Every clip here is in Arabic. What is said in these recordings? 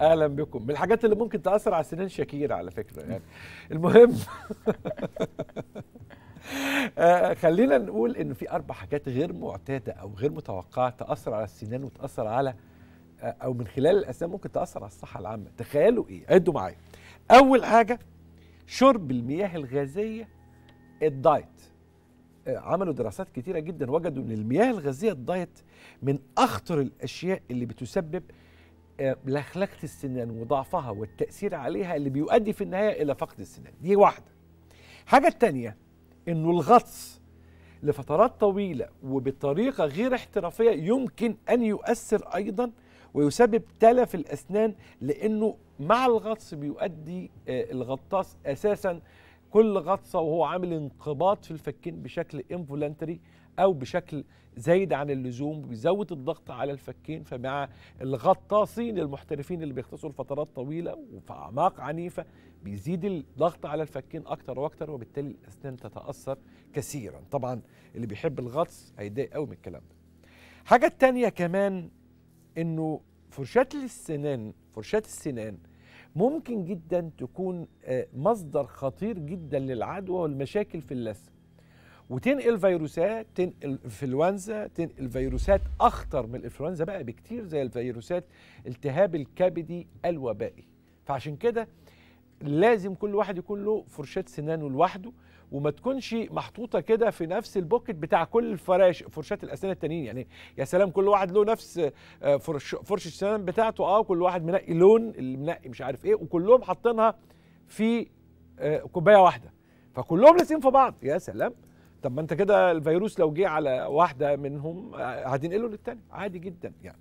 اهلا بكم من الحاجات اللي ممكن تاثر على سنان شاكير على فكره يعني المهم آه خلينا نقول ان في اربع حاجات غير معتاده او غير متوقعه تاثر على السنان وتاثر على آه او من خلال الاسنان ممكن تاثر على الصحه العامه تخيلوا ايه عدوا معايا اول حاجه شرب المياه الغازيه الدايت آه عملوا دراسات كتيره جدا وجدوا ان المياه الغازيه الدايت من اخطر الاشياء اللي بتسبب آه، لخلقة السنان وضعفها والتاثير عليها اللي بيؤدي في النهايه الى فقد السنان دي واحده حاجه تانية انه الغطس لفترات طويله وبطريقه غير احترافيه يمكن ان يؤثر ايضا ويسبب تلف الاسنان لانه مع الغطس بيؤدي آه، الغطاس اساسا كل غطسه وهو عامل انقباض في الفكين بشكل انفولنتري أو بشكل زايد عن اللزوم بيزود الضغط على الفكين فمع الغطاسين المحترفين اللي بيغطسوا لفترات طويلة وفي أعماق عنيفة بيزيد الضغط على الفكين أكتر وأكتر وبالتالي الأسنان تتأثر كثيرا طبعا اللي بيحب الغطس هيتضايق قوي من الكلام ده حاجة التانية كمان إنه فرشاة السنان فرشاة السنان ممكن جدا تكون آه، مصدر خطير جدا للعدوى والمشاكل في اللثه وتنقل فيروسات تنقل انفلونزا تنقل فيروسات اخطر من الانفلونزا بقى بكتير زي الفيروسات التهاب الكبدي الوبائي فعشان كده لازم كل واحد يكون له فرشاه سنانه لوحده وما تكونش محطوطه كده في نفس البوكت بتاع كل الفراش فرشات الاسنان التانيين يعني يا سلام كل واحد له نفس آه، فرش فرشه السنان بتاعته اه كل واحد منقي لون اللي منقي مش عارف ايه وكلهم حاطينها في آه، كوبايه واحده فكلهم لازم في بعض يا سلام طب ما انت كده الفيروس لو جه على واحده منهم آه، هتنقله للتاني عادي جدا يعني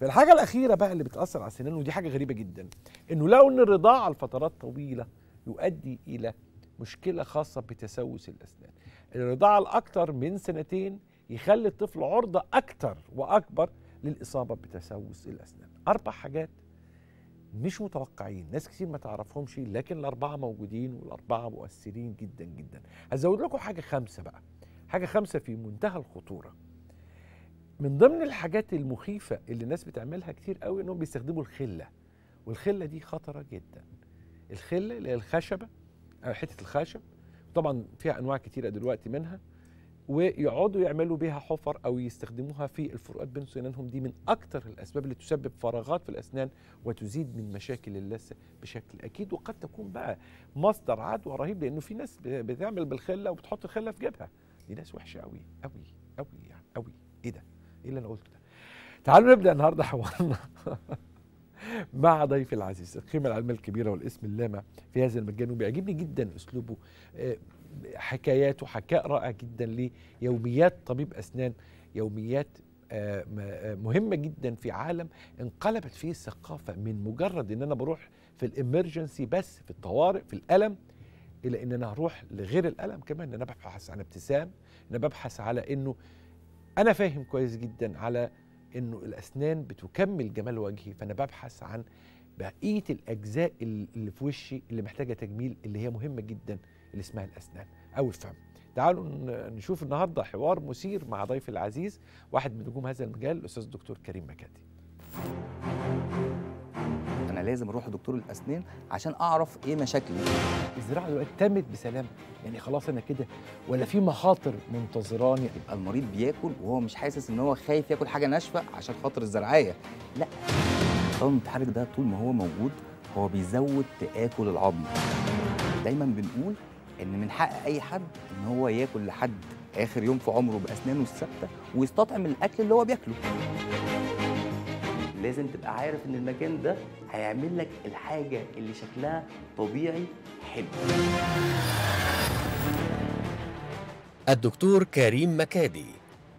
فالحاجه الاخيره بقى اللي بتاثر على السنان ودي حاجه غريبه جدا انه لو ان الرضاعه لفترات طويله يؤدي الى مشكله خاصه بتسوس الاسنان الرضاعه الاكثر من سنتين يخلي الطفل عرضه اكثر واكبر للاصابه بتسوس الاسنان اربع حاجات مش متوقعين ناس كتير ما تعرفهمش لكن الأربعة موجودين والأربعة مؤثرين جدا جدا هزود لكم حاجة خمسة بقى حاجة خمسة في منتهى الخطورة من ضمن الحاجات المخيفة اللي الناس بتعملها كتير قوي إنهم بيستخدموا الخلة والخلة دي خطرة جدا الخلة اللي هي الخشبة أو حتة الخشب طبعا فيها أنواع كتيرة دلوقتي منها ويقعدوا يعملوا بها حفر او يستخدموها في الفروقات بين سنانهم دي من اكثر الاسباب اللي تسبب فراغات في الاسنان وتزيد من مشاكل اللثه بشكل اكيد وقد تكون بقى مصدر عدوى رهيب لانه في ناس بتعمل بالخله وبتحط الخله في جيبها دي ناس وحشه قوي قوي قوي يعني قوي ايه ده؟ ايه اللي انا قلته ده؟ تعالوا نبدا النهارده حوارنا مع ضيفي العزيز القيمه العلميه الكبيره والاسم اللامع في هذا المجال وبيعجبني جدا اسلوبه آه، حكايات وحكاء رائع جدا ليوميات طبيب أسنان يوميات آه، آه، مهمه جدا في عالم انقلبت فيه الثقافه من مجرد ان انا بروح في الامرجنسي بس في الطوارئ في الالم الى ان انا هروح لغير الالم كمان ان انا ببحث عن ابتسام انا ببحث على انه انا فاهم كويس جدا على انه الاسنان بتكمل جمال وجهي فانا ببحث عن بقيه الاجزاء اللي في وشي اللي محتاجه تجميل اللي هي مهمه جدا اللي اسمها الاسنان او الفم تعالوا نشوف النهارده حوار مثير مع ضيف العزيز واحد من نجوم هذا المجال الاستاذ الدكتور كريم مكاتي انا لازم اروح لدكتور الاسنان عشان اعرف ايه مشاكلي الزراعه دلوقتي تمت بسلام يعني خلاص انا كده ولا في مخاطر منتظراني يبقى المريض بياكل وهو مش حاسس ان هو خايف ياكل حاجه ناشفه عشان خاطر الزرعيه لا القولون المتحرك ده طول ما هو موجود هو بيزود تاكل العظم دايما بنقول ان من حق اي حد ان هو ياكل لحد اخر يوم في عمره باسنانه الثابته ويستطعم الاكل اللي هو بياكله لازم تبقى عارف ان المكان ده هيعمل لك الحاجه اللي شكلها طبيعي حلو الدكتور كريم مكادي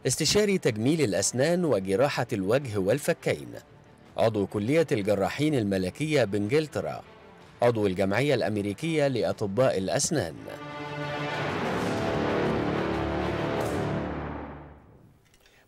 استشاري تجميل الاسنان وجراحه الوجه والفكين عضو كليه الجراحين الملكيه بانجلترا عضو الجمعية الأمريكية لأطباء الأسنان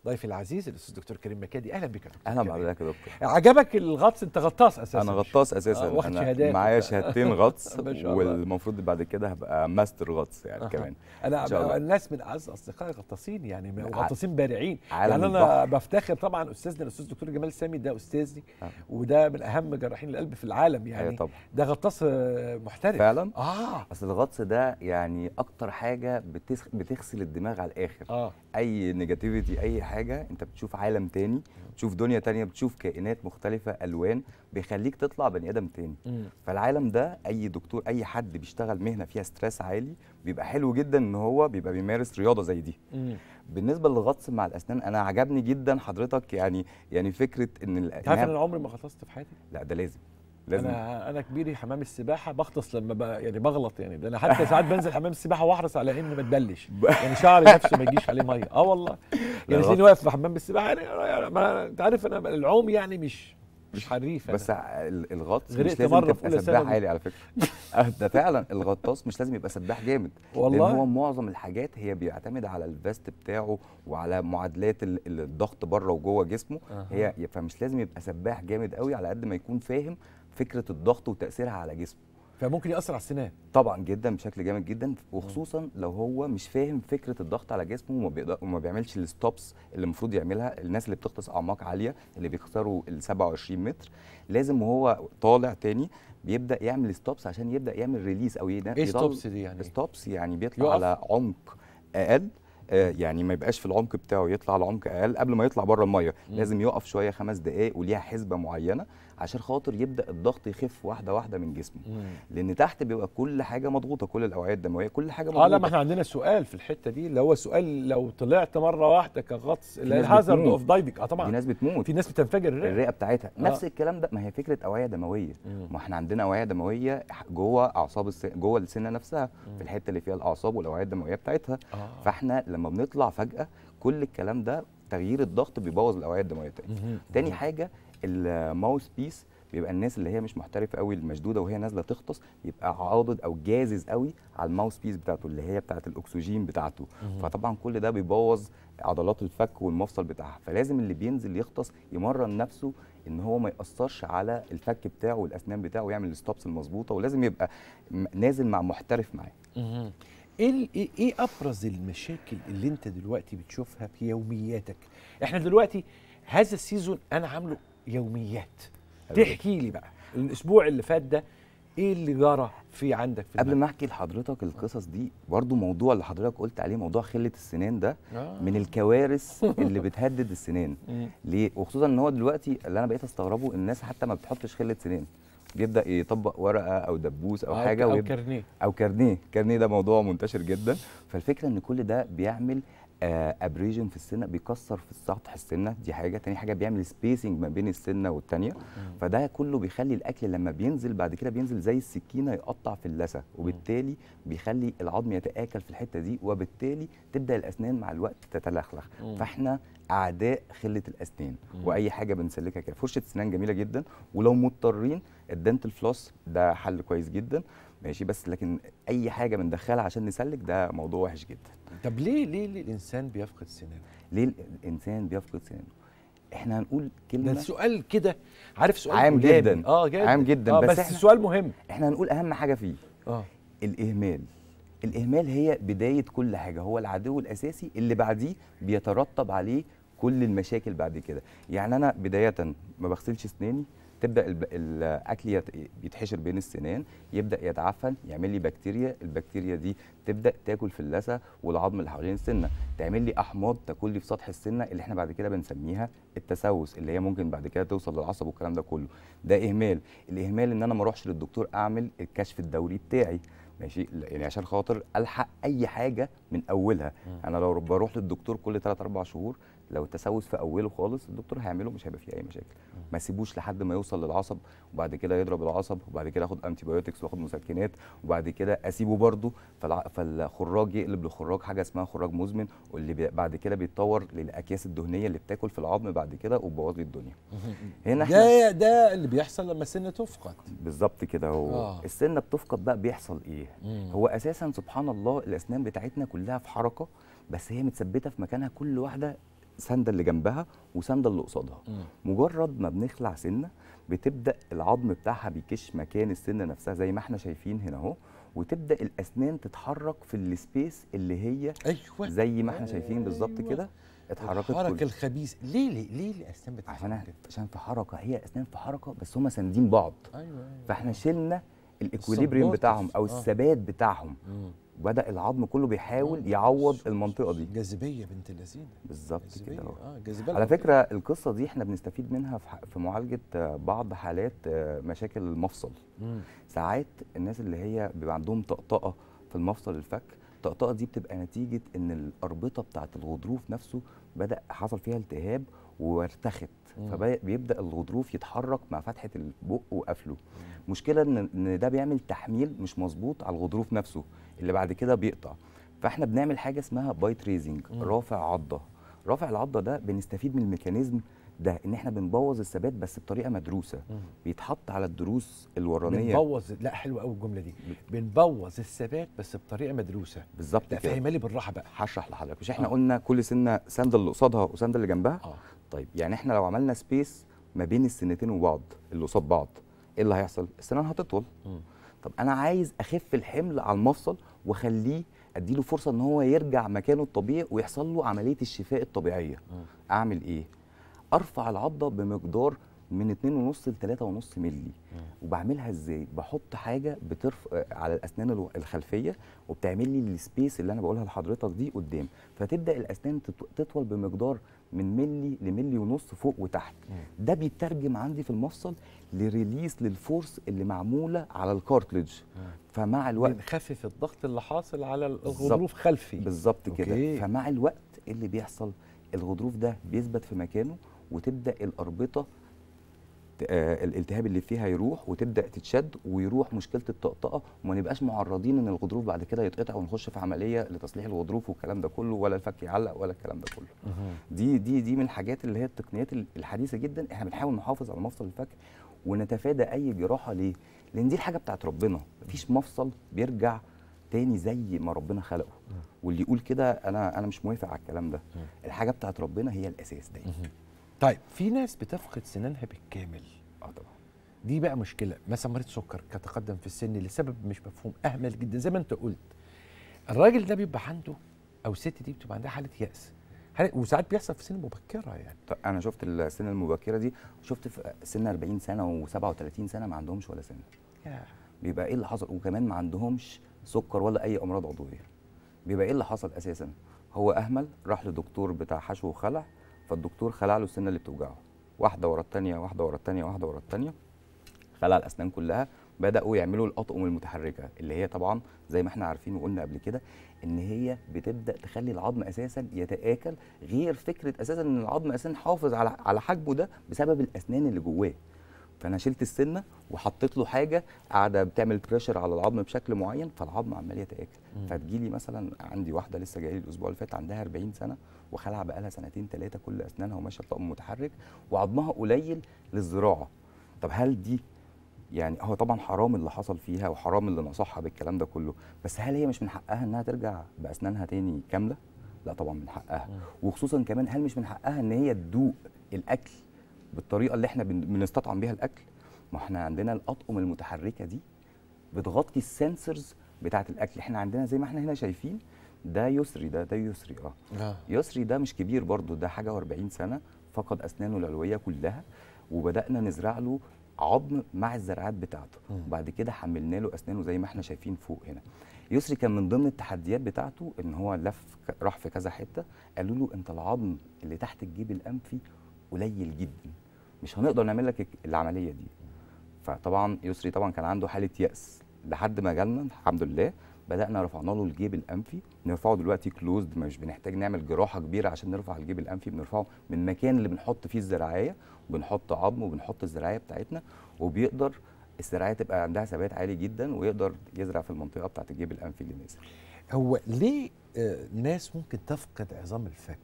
ضيفي العزيز الاستاذ دكتور كريم مكادي اهلا بك دكتور اهلا بحضرتك يا دكتور عجبك الغطس انت غطاس اساسا انا غطاس اساسا آه شهادات معايا شهادتين غطس والمفروض بعد كده هبقى ماستر غطس يعني آه. كمان انا الناس من اعز اصدقائي غطاسين يعني غطاسين بارعين يعني انا بفتخر طبعا استاذنا الاستاذ دكتور جمال سامي ده استاذي آه. وده من اهم جراحين القلب في العالم يعني أيوة طبعا. ده غطاس آه، محترف فعلا اه اصل الغطس ده يعني اكتر حاجه بتغسل الدماغ على الاخر آه. اي نيجاتيفيتي اي حاجه انت بتشوف عالم تاني بتشوف دنيا تانية بتشوف كائنات مختلفه الوان بيخليك تطلع بني ادم تاني فالعالم ده اي دكتور اي حد بيشتغل مهنه فيها ستريس عالي بيبقى حلو جدا ان هو بيبقى بيمارس رياضه زي دي بالنسبه للغطس مع الاسنان انا عجبني جدا حضرتك يعني يعني فكره ان تعرف انا عمري ما غطست في حياتي لا ده لازم لازم انا انا كبيري حمام السباحه بغطس لما بقى يعني بغلط يعني ده انا حتى ساعات بنزل حمام السباحه واحرص على اني ما تبلش يعني شعري نفسه ما يجيش عليه ميه اه والله يعني زين واقف في حمام السباحه يعني انت عارف انا العوم يعني مش مش حريف بس الغطس مش لازم تبقى سباح عالي على فكره آه، ده فعلا الغطاس مش لازم يبقى سباح جامد والله لان هو معظم الحاجات هي بيعتمد على الفيست بتاعه وعلى معادلات الضغط بره وجوه جسمه أه. هي فمش لازم يبقى سباح جامد قوي على قد ما يكون فاهم فكره الضغط وتاثيرها على جسمه فممكن ياثر على السنان طبعا جدا بشكل جامد جدا وخصوصا لو هو مش فاهم فكره الضغط على جسمه وما, وما بيعملش الستوبس اللي المفروض يعملها الناس اللي بتغطس اعماق عاليه اللي بيختاروا ال 27 متر لازم وهو طالع تاني بيبدا يعمل ستوبس عشان يبدا يعمل ريليس او ايه ستوبس دي يعني ستوبس يعني بيطلع يقف. على عمق اقل آه، يعني ما يبقاش في العمق بتاعه يطلع على عمق اقل قبل ما يطلع بره الميه لازم يقف شويه خمس دقائق وليها حسبه معينه عشان خاطر يبدا الضغط يخف واحده واحده من جسمه لان تحت بيبقى كل حاجه مضغوطه كل الاوعيه الدمويه كل حاجه مضغوطه اه لا ما احنا عندنا سؤال في الحته دي اللي هو سؤال لو طلعت مره واحده كغطس الهازارد اوف دايفنج اه طبعا في ناس بتموت في ناس بتنفجر الرئه الرئه بتاعتها آه. نفس الكلام ده ما هي فكره اوعيه دمويه مم. ما احنا عندنا اوعيه دمويه جوه اعصاب الس... جوه السنه نفسها مم. في الحته اللي فيها الاعصاب والاوعيه الدمويه بتاعتها آه. فاحنا لما بنطلع فجاه كل الكلام ده تغيير الضغط بيبوظ الاوعيه الدمويه تاني تاني حاجه الماوس بيس بيبقى الناس اللي هي مش محترفه قوي المشدوده وهي نازله تغطس يبقى عاضد او جازز قوي على الماوس بيس بتاعته اللي هي بتاعه الاكسجين بتاعته فطبعا كل ده بيبوظ عضلات الفك والمفصل بتاعها فلازم اللي بينزل يغطس يمرن نفسه ان هو ما ياثرش على الفك بتاعه والاسنان بتاعه ويعمل الستوبس المظبوطه ولازم يبقى نازل مع محترف معاه إيه, ايه ايه ابرز المشاكل اللي انت دلوقتي بتشوفها في يومياتك احنا دلوقتي هذا السيزون انا عامله يوميات تحكي لي بقى الاسبوع اللي فات ده ايه اللي جرى في عندك في قبل ما احكي لحضرتك القصص دي برضو موضوع اللي حضرتك قلت عليه موضوع خله السنان ده آه. من الكوارث اللي بتهدد السنان ليه وخصوصا ان هو دلوقتي اللي انا بقيت استغربه الناس حتى ما بتحطش خله سنان بيبدا يطبق ورقه او دبوس او, أو حاجه او كارنيه او كارنيه كارنيه ده موضوع منتشر جدا فالفكره ان كل ده بيعمل ابريجن آه، في السنه بيكسر في سطح السنه دي حاجه تاني حاجه بيعمل سبيسنج ما بين السنه والتانيه فده كله بيخلي الاكل لما بينزل بعد كده بينزل زي السكينه يقطع في اللثه وبالتالي بيخلي العظم يتاكل في الحته دي وبالتالي تبدا الاسنان مع الوقت تتلخلخ فاحنا اعداء خله الاسنان واي حاجه بنسلكها كده فرشه سنان جميله جدا ولو مضطرين الدنتل فلوس ده حل كويس جدا ماشي بس لكن اي حاجه بندخلها عشان نسلك ده موضوع وحش جدا طب ليه ليه, ليه الانسان بيفقد سنانه ليه الانسان بيفقد سنانه احنا هنقول كلمه ده سؤال كده عارف سؤال عام جدا اه جدا عام جدا آه بس, بس احنا سؤال مهم احنا هنقول اهم حاجه فيه اه الاهمال الاهمال هي بدايه كل حاجه هو العدو الاساسي اللي بعديه بيترتب عليه كل المشاكل بعد كده يعني انا بدايه ما بغسلش اسناني تبدا الاكل يتحشر بين السنان يبدا يتعفن يعمل لي بكتيريا البكتيريا دي تبدا تاكل في اللثه والعظم اللي حوالين السنه تعمل لي احماض تاكل لي في سطح السنه اللي احنا بعد كده بنسميها التسوس اللي هي ممكن بعد كده توصل للعصب والكلام ده كله ده اهمال الاهمال ان انا ما اروحش للدكتور اعمل الكشف الدوري بتاعي ماشي يعني عشان خاطر الحق اي حاجه من اولها انا لو بروح للدكتور كل 3 4 شهور لو التسوس في اوله خالص الدكتور هيعمله مش هيبقى فيه اي مشاكل ما سيبوش لحد ما يوصل للعصب وبعد كده يضرب العصب وبعد كده اخد انتي بايوتكس واخد مسكنات وبعد كده اسيبه برده فالخراج يقلب لخراج حاجه اسمها خراج مزمن واللي بعد كده بيتطور للاكياس الدهنيه اللي بتاكل في العظم بعد كده وبوظ لي الدنيا هنا ده ده اللي بيحصل لما السنه تفقد بالظبط كده هو آه. السنه بتفقد بقى بيحصل ايه مم. هو اساسا سبحان الله الاسنان بتاعتنا كلها في حركه بس هي متثبته في مكانها كل واحده ساندة اللي جنبها وساندة اللي قصادها مجرد ما بنخلع سنة بتبدأ العظم بتاعها بيكش مكان السنة نفسها زي ما احنا شايفين هنا اهو وتبدا الاسنان تتحرك في السبيس اللي هي أيوة. زي ما احنا شايفين أيوة. بالظبط كده اتحركت الحركة الخبيث ليه ليه ليه الاسنان بتتحرك عشان عشان في حركه هي اسنان في حركه بس هم ساندين بعض أيوة, ايوه فاحنا شلنا الاكوليبريم بتاعهم او آه. الثبات بتاعهم مم. بدا العظم كله بيحاول يعوض المنطقه دي جاذبيه بنت اللذين بالظبط كده اه جاذبيه على فكره القصه دي احنا بنستفيد منها في, معالجه آه، بعض حالات آه، مشاكل المفصل مم. ساعات الناس اللي هي بيبقى عندهم طقطقه في المفصل الفك الطقطقه دي بتبقى نتيجه ان الاربطه بتاعت الغضروف نفسه بدا حصل فيها التهاب وارتخت فبيبدا الغضروف يتحرك مع فتحه البق وقفله مشكله ان ده بيعمل تحميل مش مظبوط على الغضروف نفسه اللي بعد كده بيقطع فاحنا بنعمل حاجه اسمها بايت ريزنج رافع عضه رافع العضه ده بنستفيد من الميكانيزم ده ان احنا بنبوظ الثبات بس بطريقه مدروسه بيتحط على الدروس الورانيه بنبوظ لا حلوه قوي الجمله دي بنبوظ الثبات بس بطريقه مدروسه بالظبط كده فاهمها لي بالراحه بقى هشرح لحضرتك مش احنا آه. قلنا كل سنه سند اللي قصادها وسند اللي جنبها آه. طيب يعني احنا لو عملنا سبيس ما بين السنتين وبعض اللي قصاد بعض ايه اللي هيحصل السنان هتطول طب انا عايز اخف الحمل على المفصل واخليه اديله فرصه ان هو يرجع مكانه الطبيعي ويحصل له عمليه الشفاء الطبيعيه م. اعمل ايه ارفع العضه بمقدار من 2.5 ل 3.5 مللي وبعملها ازاي بحط حاجه بترف آه، على الاسنان الخلفيه وبتعمل لي السبيس اللي انا بقولها لحضرتك دي قدام فتبدا الاسنان تطول بمقدار من مللي لملي ونص فوق وتحت ده بيترجم عندي في المفصل لريليس للفورس اللي معموله على الكارتلج فمع الوقت بنخفف الضغط اللي حاصل على الغضروف خلفي بالظبط كده فمع الوقت اللي بيحصل الغضروف ده بيثبت في مكانه وتبدا الاربطه آه، الالتهاب اللي فيها يروح وتبدا تتشد ويروح مشكله الطقطقه وما نبقاش معرضين ان الغضروف بعد كده يتقطع ونخش في عمليه لتصليح الغضروف والكلام ده كله ولا الفك يعلق ولا الكلام ده كله دي دي دي من الحاجات اللي هي التقنيات الحديثه جدا احنا بنحاول نحافظ على مفصل الفك ونتفادى اي جراحه ليه لان دي الحاجه بتاعت ربنا مفيش مفصل بيرجع تاني زي ما ربنا خلقه واللي يقول كده انا انا مش موافق على الكلام ده الحاجه بتاعت ربنا هي الاساس دايما طيب في ناس بتفقد سنانها بالكامل اه طبعا دي بقى مشكله مثلا مريض سكر كتقدم في السن لسبب مش مفهوم اهمل جدا زي ما انت قلت الراجل ده بيبقى عنده او الست دي بتبقى عندها حاله ياس وساعات بيحصل في سن مبكره يعني انا شفت السن المبكره دي شفت في سن 40 سنه و37 سنه ما عندهمش ولا سن بيبقى ايه اللي حصل وكمان ما عندهمش سكر ولا اي امراض عضويه بيبقى ايه اللي حصل اساسا هو اهمل راح لدكتور بتاع حشو وخلع فالدكتور خلع له السنه اللي بتوجعه واحده ورا الثانيه واحده ورا الثانيه واحده ورا الثانيه خلع الاسنان كلها بداوا يعملوا الاطقم المتحركه اللي هي طبعا زي ما احنا عارفين وقلنا قبل كده ان هي بتبدا تخلي العظم اساسا يتاكل غير فكره اساسا ان العظم اساسا حافظ على على حجمه ده بسبب الاسنان اللي جواه فانا شلت السنه وحطيت له حاجه قاعده بتعمل بريشر على العظم بشكل معين فالعظم عمال يتاكل فتجيلي مثلا عندي واحده لسه جايه لي الاسبوع اللي فات عندها 40 سنه وخلع بقالها سنتين ثلاثه كل اسنانها وماشيه بطقم متحرك وعظمها قليل للزراعه طب هل دي يعني هو طبعا حرام اللي حصل فيها وحرام اللي نصحها بالكلام ده كله بس هل هي مش من حقها انها ترجع باسنانها تاني كامله لا طبعا من حقها وخصوصا كمان هل مش من حقها ان هي تدوق الاكل بالطريقه اللي احنا بنستطعم بيها الاكل ما احنا عندنا الاطقم المتحركه دي بتغطي السنسورز بتاعه الاكل احنا عندنا زي ما احنا هنا شايفين ده يسري ده ده يسري اه, آه. يسري ده مش كبير برضه ده حاجه و40 سنه فقد اسنانه العلويه كلها وبدانا نزرع له عظم مع الزرعات بتاعته وبعد كده حملنا له اسنانه زي ما احنا شايفين فوق هنا يسري كان من ضمن التحديات بتاعته ان هو لف راح في كذا حته قالوا له انت العظم اللي تحت الجيب الانفي قليل جدا مش هنقدر نعمل لك العمليه دي فطبعا يسري طبعا كان عنده حاله ياس لحد ما جالنا الحمد لله بدانا رفعنا له الجيب الانفي نرفعه دلوقتي كلوزد مش بنحتاج نعمل جراحه كبيره عشان نرفع الجيب الانفي بنرفعه من المكان اللي بنحط فيه الزراعيه وبنحط عظم وبنحط الزراعيه بتاعتنا وبيقدر الزراعيه تبقى عندها ثبات عالي جدا ويقدر يزرع في المنطقه بتاعت الجيب الانفي اللي نازل هو ليه آه، ناس ممكن تفقد عظام الفك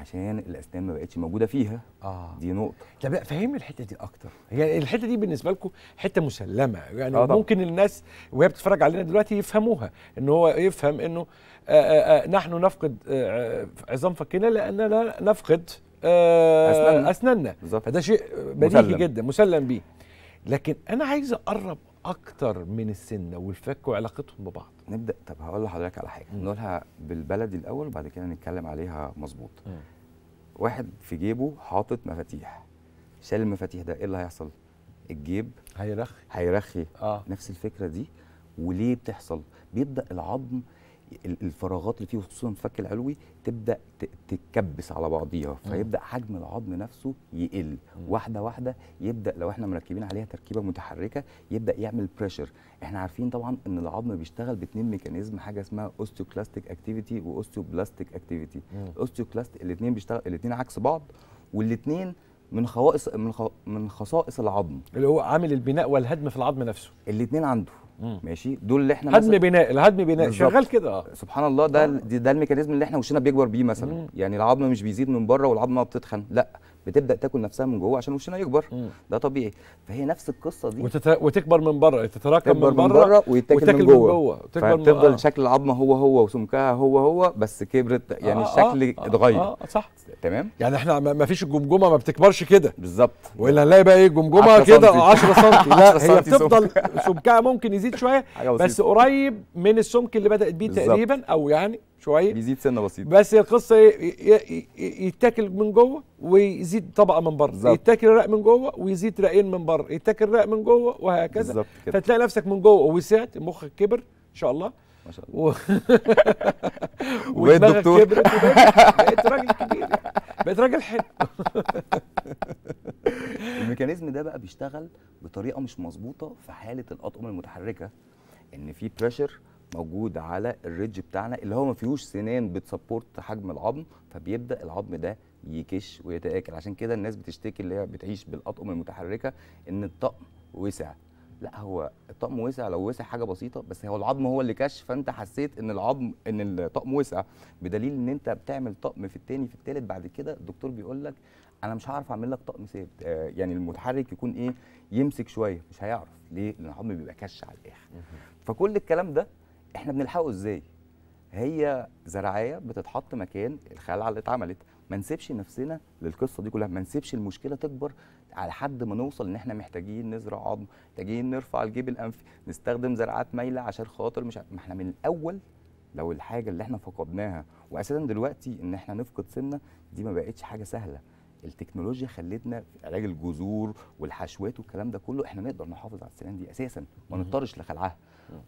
عشان الاسنان ما بقتش موجوده فيها اه دي نقطه طب فهمني الحته دي اكتر هي يعني الحته دي بالنسبه لكم حته مسلمه يعني آه ممكن الناس وهي بتتفرج علينا دلوقتي يفهموها ان هو يفهم انه آه، آه، آه، نحن نفقد عظام فكنا لاننا نفقد اسناننا اسناننا فده شيء بديهي مسلم. جدا مسلم بيه لكن انا عايز اقرب اكتر من السنه ويفكوا علاقتهم ببعض نبدا طب هقول لحضرتك على حاجه نقولها بالبلدي الاول وبعد كده نتكلم عليها مظبوط واحد في جيبه حاطط مفاتيح شال المفاتيح ده ايه اللي هيحصل الجيب هيرخي هيرخي آه. نفس الفكره دي وليه بتحصل بيبدا العظم الفراغات اللي فيه خصوصا الفك العلوي تبدا تتكبس على بعضيها فيبدا حجم العظم نفسه يقل واحده واحده يبدا لو احنا مركبين عليها تركيبه متحركه يبدا يعمل بريشر احنا عارفين طبعا ان العظم بيشتغل باثنين ميكانيزم حاجه اسمها اوستيوكلاستيك اكتيفيتي واوستيوبلاستيك اكتيفيتي الاوستيوكلاست الاثنين بيشتغل الاثنين عكس بعض والاثنين من خوائص من خصائص العظم اللي هو عامل البناء والهدم في العظم نفسه الاثنين عنده ماشي دول اللي احنا هدم بناء الهدم بناء شغال كده اه. سبحان الله ده اه. ده الميكانيزم اللي احنا وشنا بيكبر بيه مثلا مم. يعني العظم مش بيزيد من بره والعظمه بتتخن لا بتبدا تاكل نفسها من جوه عشان وشنا يكبر مم. ده طبيعي فهي نفس القصه دي وتت... وتكبر من بره تتراكم من بره ويتاكل من جوه, من جوه. فتفضل آه. شكل العظمه هو هو وسمكها هو هو بس كبرت آه، يعني آه الشكل آه،, آه اتغير آه, آه صح تمام يعني احنا ما فيش الجمجمه ما بتكبرش كده بالظبط والا هنلاقي بقى ايه الجمجمه كده 10 سم لا هي بتفضل سمكها ممكن يزيد شويه بس قريب من السمك اللي بدات بيه تقريبا او يعني شويه بيزيد سنه بسيطه بس القصه يتاكل من جوه ويزيد طبقه من بره يتاكل رق من جوه ويزيد رقين من بره يتاكل رق من جوه وهكذا فتلاقي نفسك من جوه وسعت مخك كبر ان شاء الله ما شاء الله وبقيت دكتور بقيت راجل كبير بقيت راجل حلو الميكانيزم ده بقى بيشتغل بطريقه مش مظبوطه في حاله الاطقم المتحركه ان في بريشر موجود على الريدج بتاعنا اللي هو ما فيهوش سنان بتسبورت حجم العظم فبيبدا العظم ده يكش ويتاكل عشان كده الناس بتشتكي اللي هي بتعيش بالاطقم المتحركه ان الطقم وسع لا هو الطقم وسع لو وسع حاجه بسيطه بس هو العظم هو اللي كش فانت حسيت ان العظم ان الطقم وسع بدليل ان انت بتعمل طقم في الثاني في الثالث بعد كده الدكتور بيقول لك انا مش هعرف اعمل لك طقم ثابت آه يعني المتحرك يكون ايه يمسك شويه مش هيعرف ليه لان العظم بيبقى كش على الاخر فكل الكلام ده احنا بنلحقه ازاي هي زراعيه بتتحط مكان الخلعه اللي اتعملت ما نسيبش نفسنا للقصه دي كلها ما نسيبش المشكله تكبر على حد ما نوصل ان احنا محتاجين نزرع عظم محتاجين نرفع الجيب الانفي نستخدم زراعات مايله عشان خاطر مش ما احنا من الاول لو الحاجه اللي احنا فقدناها واساسا دلوقتي ان احنا نفقد سنه دي ما بقتش حاجه سهله التكنولوجيا خلتنا في علاج الجذور والحشوات والكلام ده كله احنا نقدر نحافظ على السنان دي اساسا ما نضطرش لخلعها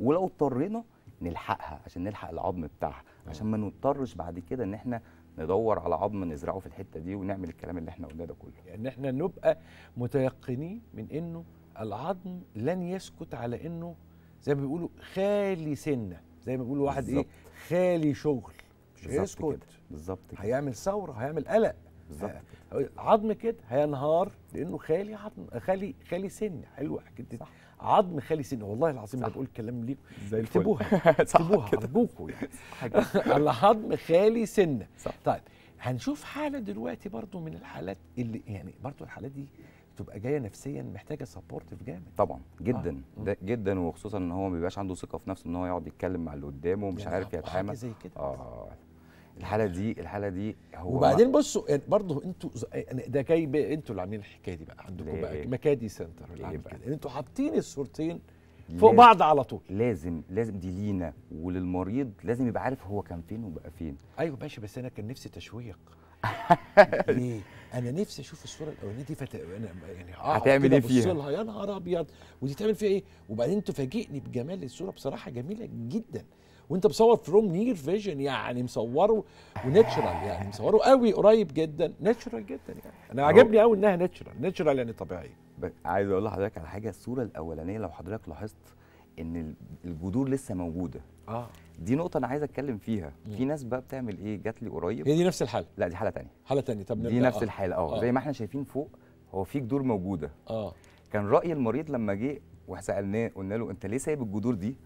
ولو اضطرينا نلحقها عشان نلحق العظم بتاعها آه. عشان ما نضطرش بعد كده ان احنا ندور على عظم نزرعه في الحته دي ونعمل الكلام اللي احنا قلناه ده كله يعني ان يعني احنا نبقى متيقنين من انه العظم لن يسكت على انه زي ما بيقولوا خالي سنه زي ما بيقولوا واحد بالزبط. ايه خالي شغل مش هيسكت بالظبط كده هيعمل ثوره هيعمل قلق بالظبط آه، عظم كده هينهار لانه خالي عظم خالي خالي سنه حلوه صح. عظم خالي سن والله العظيم انا بقول كلام ليكم زي اكتبوها اكتبوها ارجوكم يعني العظم خالي سن صح. طيب هنشوف حاله دلوقتي برضو من الحالات اللي يعني برضو الحالات دي تبقى جايه نفسيا محتاجه سبورتيف جامد طبعا جدا آه. ده جدا وخصوصا ان هو ما بيبقاش عنده ثقه في نفسه ان هو يقعد يتكلم مع اللي قدامه ومش يعني عارف آه، آه، يتعامل زي كده آه. الحاله دي الحاله دي هو وبعدين بصوا إيه، برضه انتوا إيه، ده جاي انتوا اللي عاملين الحكايه دي بقى عندكم بقى مكادي سنتر اللي عامل كده انتوا حاطين الصورتين فوق بعض على طول لازم لازم دي لينا وللمريض لازم يبقى عارف هو كان فين وبقى فين ايوه ماشي بس انا كان نفسي تشويق ليه؟ انا نفسي اشوف الصوره الاولانيه دي فت... انا يعني هتعمل ايه فيها؟ لها يا نهار ابيض ودي تعمل فيها ايه؟ وبعدين تفاجئني بجمال الصوره بصراحه جميله جدا وانت مصور فروم نير فيجن يعني مصوره وناتشرال يعني مصوره قوي قريب جدا ناتشرال جدا يعني انا عجبني قوي انها ناتشرال ناتشرال يعني طبيعيه عايز اقول لحضرتك على حاجه الصوره الاولانيه لو حضرتك لاحظت ان الجذور لسه موجوده اه دي نقطة أنا عايز أتكلم فيها، مم. في ناس بقى بتعمل إيه؟ جات لي قريب هي دي نفس الحالة؟ لا دي حالة تانية حالة تانية طب دي نفس آه. الحالة أه،, أه زي ما إحنا شايفين فوق هو في جذور موجودة اه كان رأي المريض لما جه وسألناه قلنا له أنت ليه سايب الجذور دي؟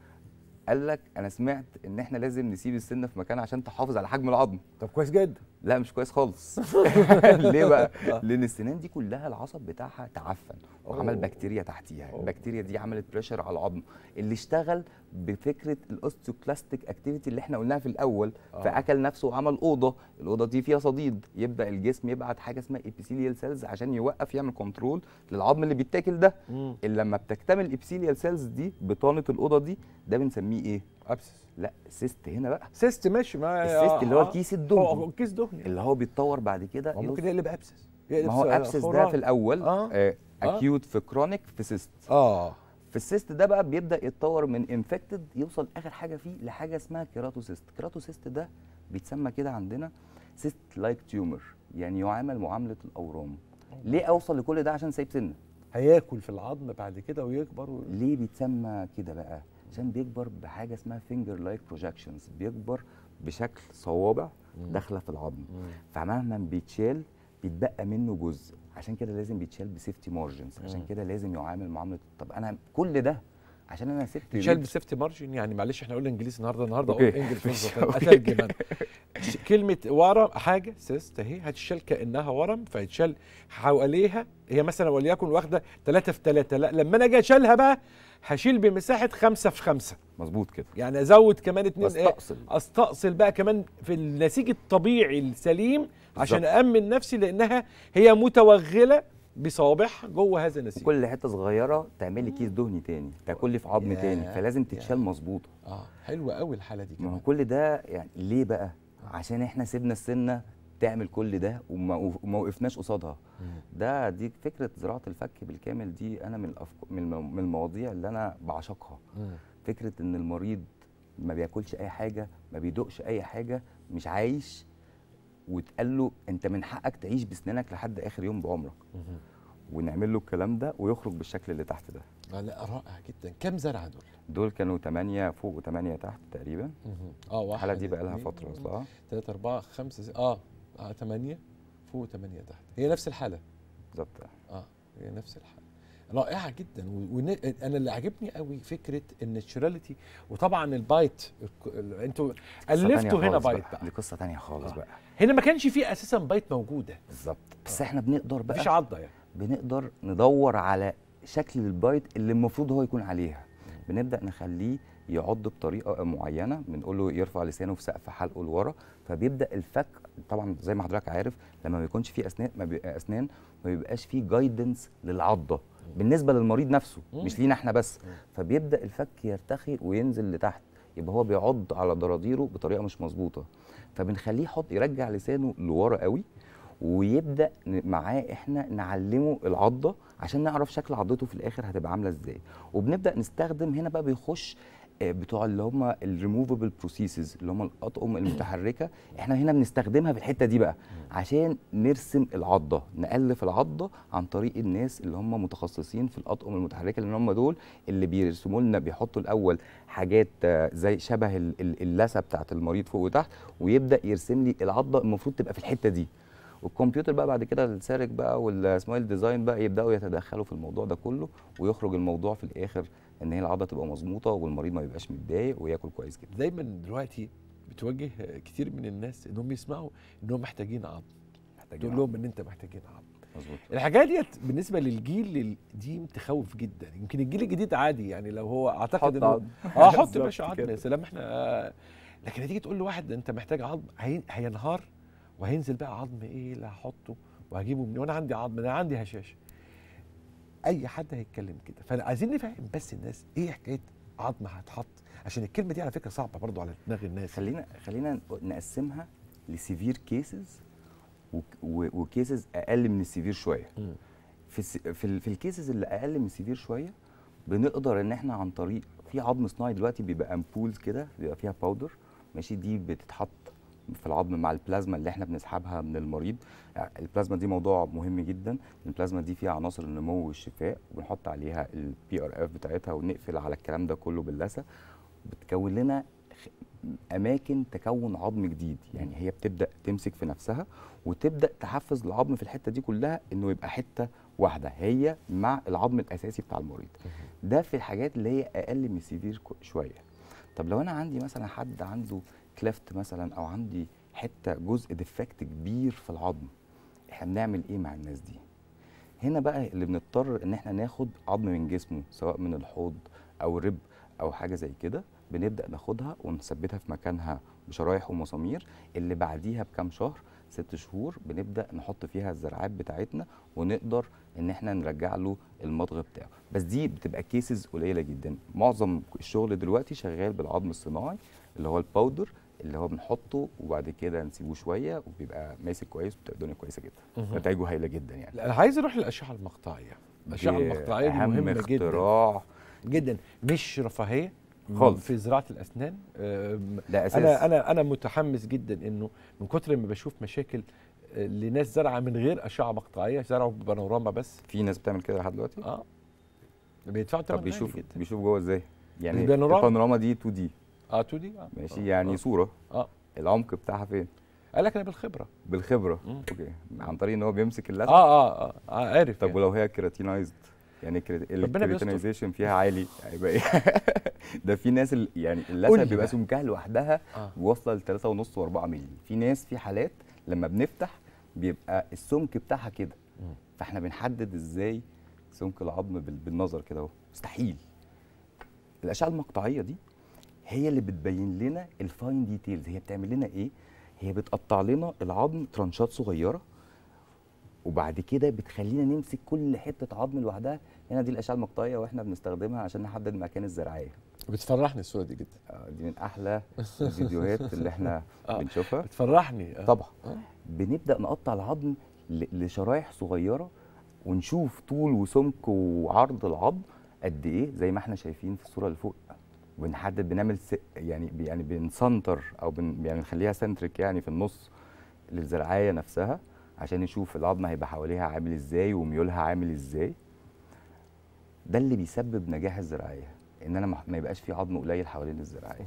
قال لك انا سمعت ان احنا لازم نسيب السنه في مكان عشان تحافظ على حجم العظم طب كويس جدا لا مش كويس خالص ليه بقى آه. لان السنان دي كلها العصب بتاعها تعفن وعمل بكتيريا تحتيها البكتيريا دي عملت بريشر على العظم اللي اشتغل بفكره الاوستيوكلاستيك اكتيفيتي اللي احنا قلناها في الاول أوه. فاكل نفسه وعمل اوضه الاوضه دي فيها صديد يبدا الجسم يبعت حاجه اسمها ابيثيليال سيلز عشان يوقف يعمل كنترول للعظم اللي بيتاكل ده اللي لما بتكتمل الابيثيليال سيلز دي بطانه الاوضه دي ده بنسميه ايه ابسس لا سيست هنا بقى سيست ماشي ما السيست اللي هو آه، الكيس آه، الدهني هو آه، الكيس الدهني اللي هو بيتطور بعد كده ممكن يقلب ابسس ما هو ابسس ده في الاول آه. آه. اكيوت في كرونيك في سيست اه في السيست ده بقى بيبدا يتطور من انفكتد يوصل اخر حاجه فيه لحاجه اسمها كيراتوسيست كيراتوسيست ده بيتسمى كده عندنا سيست لايك تيومر يعني يعامل معامله الاورام ليه اوصل لكل ده عشان سايب سنه هياكل في العظم بعد كده ويكبر و... ليه بيتسمى كده بقى عشان بيكبر بحاجه اسمها فينجر لايك بروجكشنز بيكبر بشكل صوابع داخله في العظم فمهما بيتشال بيتبقى منه جزء عشان كده لازم بيتشال بسيفتي مارجنز عشان كده لازم يعامل معامله طب انا كل ده عشان انا سيفتي بيتشال بسيفتي مارجن يعني معلش احنا قلنا انجليزي النهارده النهارده اقول انجلش اترجم انا كلمه ورم حاجه سيست اهي هتشال كانها ورم فيتشال حواليها هي مثلا وليكن واخده 3 في 3 لا لما انا اجي اشالها بقى هشيل بمساحه 5 في 5 مظبوط كده يعني ازود كمان اتنين إيه، استأصل إيه؟ استأصل بقى كمان في النسيج الطبيعي السليم عشان أأمن نفسي لأنها هي متوغلة بصوابعها جوه هذا النسيج كل حته صغيره تعمل لي كيس دهني تاني تاكلي في عظم تاني فلازم تتشال مظبوطه اه حلوه قوي الحاله دي كمان ما هو كل ده يعني ليه بقى عشان احنا سيبنا السنه تعمل كل ده وما وقفناش قصادها ده دي فكره زراعه الفك بالكامل دي انا من من المواضيع اللي انا بعشقها فكره ان المريض ما بياكلش اي حاجه ما بيدقش اي حاجه مش عايش وتقال له انت من حقك تعيش بسنانك لحد اخر يوم بعمرك ونعمل له الكلام ده ويخرج بالشكل اللي تحت ده لا رائع جدا كم زرعه دول دول كانوا 8 فوق و8 تحت تقريبا اه واحد الحاله دي بقى لها فتره اصلا 3 4 5 اه اه 8 فوق 8 تحت هي نفس الحاله بالظبط اه هي نفس الحاله رائعه جدا وانا اللي عجبني قوي فكره الناتشراليتي وطبعا البايت انتوا الفتوا هنا بايت بقى. دي قصه ثانيه خالص آه. بقى هنا ما كانش في اساسا بايت موجوده بالظبط آه. بس آه. احنا بنقدر بقى مفيش عضه يعني بنقدر ندور على شكل البايت اللي المفروض هو يكون عليها بنبدا نخليه يعض بطريقه معينه بنقول له يرفع لسانه في سقف حلقه لورا فبيبدا الفك طبعا زي ما حضرتك عارف لما ما بيكونش في اسنان ما بيبقى اسنان ما بيبقاش في جايدنس للعضه بالنسبه للمريض نفسه مش لينا احنا بس فبيبدا الفك يرتخي وينزل لتحت يبقى هو بيعض على ضراديره بطريقه مش مظبوطه فبنخليه يحط يرجع لسانه لورا قوي ويبدا معاه احنا نعلمه العضه عشان نعرف شكل عضته في الاخر هتبقى عامله ازاي وبنبدا نستخدم هنا بقى بيخش بتوع اللي هم الريموفبل بروسيسز اللي هم الاطقم المتحركه احنا هنا بنستخدمها في الحته دي بقى عشان نرسم العضه نالف العضه عن طريق الناس اللي هم متخصصين في الاطقم المتحركه لان هم دول اللي بيرسموا لنا بيحطوا الاول حاجات آه، زي شبه اللثه بتاعه المريض فوق وتحت ويبدا يرسم لي العضه المفروض تبقى في الحته دي والكمبيوتر بقى بعد كده السارك بقى والسمايل ديزاين بقى يبداوا يتدخلوا في الموضوع ده كله ويخرج الموضوع في الاخر ان هي العضله تبقى مظبوطه والمريض ما بيبقاش متضايق وياكل كويس جدا دايما دلوقتي بتواجه كتير من الناس انهم يسمعوا انهم محتاجين عظم تقول لهم ان انت محتاجين عظم مظبوط الحكايه ديت بالنسبه للجيل القديم تخوف جدا يمكن الجيل الجديد عادي يعني لو هو اعتقد انه اه حط يا باشا عظم يا سلام احنا آه لكن هتيجي تقول لواحد انت محتاج عظم هينهار وهينزل بقى عظم ايه اللي هحطه وهجيبه من وانا عندي عظم انا عندي هشاشه اي حد هيتكلم كده فانا عايزين نفهم بس الناس ايه حكايه عظم هتحط عشان الكلمه دي على فكره صعبه برضو على دماغ الناس خلينا خلينا نقسمها لسيفير كيسز وكيسز اقل من السيفير شويه م. في في, في الكيسز اللي اقل من السيفير شويه بنقدر ان احنا عن طريق في عظم صناعي دلوقتي بيبقى امبولز كده بيبقى فيها باودر ماشي دي بتتحط في العظم مع البلازما اللي احنا بنسحبها من المريض البلازما دي موضوع مهم جدا البلازما دي فيها عناصر النمو والشفاء وبنحط عليها البي ار اف بتاعتها ونقفل على الكلام ده كله باللثه بتكون لنا اماكن تكون عظم جديد يعني هي بتبدا تمسك في نفسها وتبدا تحفز العظم في الحته دي كلها انه يبقى حته واحده هي مع العظم الاساسي بتاع المريض ده في الحاجات اللي هي اقل من السيفير شويه طب لو انا عندي مثلا حد عنده كلافت مثلا او عندي حته جزء ديفكت كبير في العظم احنا بنعمل ايه مع الناس دي هنا بقى اللي بنضطر ان احنا ناخد عظم من جسمه سواء من الحوض او رب او حاجه زي كده بنبدا ناخدها ونثبتها في مكانها بشرايح ومسامير اللي بعديها بكام شهر ست شهور بنبدا نحط فيها الزرعات بتاعتنا ونقدر ان احنا نرجع له المضغ بتاعه بس دي بتبقى كيسز قليله جدا معظم الشغل دلوقتي شغال بالعظم الصناعي اللي هو الباودر اللي هو بنحطه وبعد كده نسيبه شويه وبيبقى ماسك كويس وبتبقى الدنيا كويسه جدا نتائجه هايله جدا يعني انا عايز اروح للاشعه المقطعيه الاشعه المقطعيه دي مهمه جدا اختراع جدا مش رفاهيه خالص في زراعه الاسنان آه، لا اساس انا انا انا متحمس جدا انه من كتر ما بشوف مشاكل آه، لناس زرعه من غير اشعه مقطعيه زرعوا بانوراما بس في ناس بتعمل كده لحد دلوقتي اه بيدفعوا طب بيشوف بيشوف جوه ازاي يعني البانوراما دي 2 دي اه 2 دي آه. ماشي يعني آه. صوره اه العمق بتاعها فين؟ قال لك انا بالخبره بالخبره مم. اوكي عن طريق ان هو بيمسك اللزق اه اه, آه. آه عارف طب يعني. ولو هي كيراتينايزد يعني الكريتينايزيشن فيها عالي هيبقى ايه ده في ناس يعني اللثه بيبقى سمكها لوحدها آه. واصله ل 3.5 و4 مللي في ناس في حالات لما بنفتح بيبقى السمك بتاعها كده فاحنا بنحدد ازاي سمك العظم بالنظر كده اهو مستحيل الاشعه المقطعيه دي هي اللي بتبين لنا الفاين ديتيلز هي بتعمل لنا ايه هي بتقطع لنا العظم ترانشات صغيره وبعد كده بتخلينا نمسك كل حته عظم لوحدها هنا دي الاشعه المقطعيه واحنا بنستخدمها عشان نحدد مكان الزراعيه بتفرحني الصوره دي جدا آه دي من احلى الفيديوهات اللي احنا آه، بنشوفها بتفرحني آه. طبعا آه. بنبدا نقطع العظم لشرايح صغيره ونشوف طول وسمك وعرض العظم قد ايه زي ما احنا شايفين في الصوره اللي فوق بنحدد بنعمل يعني يعني بنسنتر او بن يعني نخليها سنتريك يعني في النص للزراعيه نفسها عشان نشوف العظمه هيبقى حواليها عامل ازاي وميولها عامل ازاي ده اللي بيسبب نجاح الزراعيه ان انا ما يبقاش في عظم قليل حوالين الزراعيه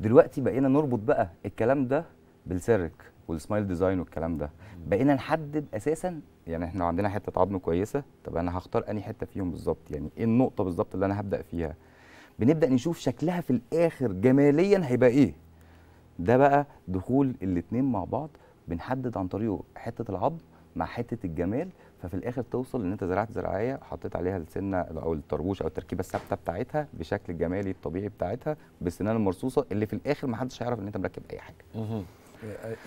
دلوقتي بقينا نربط بقى الكلام ده بالسيرك والسمايل ديزاين والكلام ده بقينا نحدد اساسا يعني احنا عندنا حته عظم كويسه طب انا هختار انهي حته فيهم بالظبط يعني ايه النقطه بالظبط اللي انا هبدا فيها بنبدا نشوف شكلها في الاخر جماليا هيبقى ايه ده بقى دخول الاثنين مع بعض بنحدد عن طريقه حته العظم مع حته الجمال ففي الاخر توصل ان انت زرعت زراعيه حطيت عليها السنه او الطربوش او التركيبه الثابته بتاعتها بشكل الجمالي الطبيعي بتاعتها بالسنان المرصوصه اللي في الاخر ما حدش هيعرف ان انت مركب اي حاجه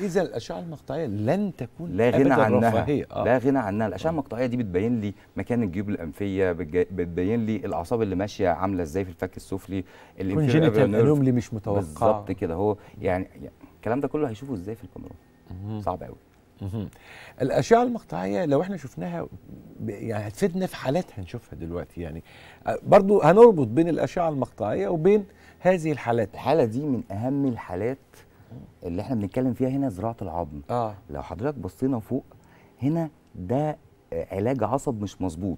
اذا الاشعه المقطعيه لن تكون لا غنى عنها آه. لا غنى عنها الاشعه آه. المقطعيه دي بتبين لي مكان الجيوب الانفيه بتبين لي الاعصاب اللي ماشيه عامله ازاي في الفك السفلي الانفيرال اللي مش متوقع بالظبط كده هو يعني الكلام ده كله هيشوفه ازاي في الكاميرون صعب قوي الاشعه المقطعيه لو احنا شفناها يعني هتفيدنا في حالات هنشوفها دلوقتي يعني آه، برضو هنربط بين الاشعه المقطعيه وبين هذه الحالات الحاله دي من اهم الحالات اللي احنا بنتكلم فيها هنا زراعه العظم آه. لو حضرتك بصينا فوق هنا ده علاج عصب مش مظبوط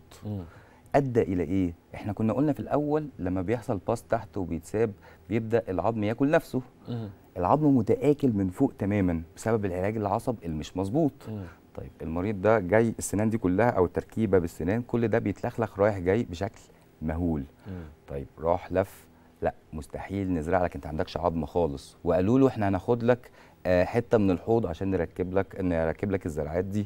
ادى الى ايه احنا كنا قلنا في الاول لما بيحصل باس تحت وبيتساب بيبدا العظم ياكل نفسه مم. العظم متاكل من فوق تماما بسبب العلاج العصب المش مظبوط طيب المريض ده جاي السنان دي كلها او التركيبه بالسنان كل ده بيتلخلخ رايح جاي بشكل مهول مم. طيب راح لف لا مستحيل نزرع لك انت عندكش عظم خالص وقالوا له احنا هناخد لك آه، حته من الحوض عشان نركب لك نركب لك الزرعات دي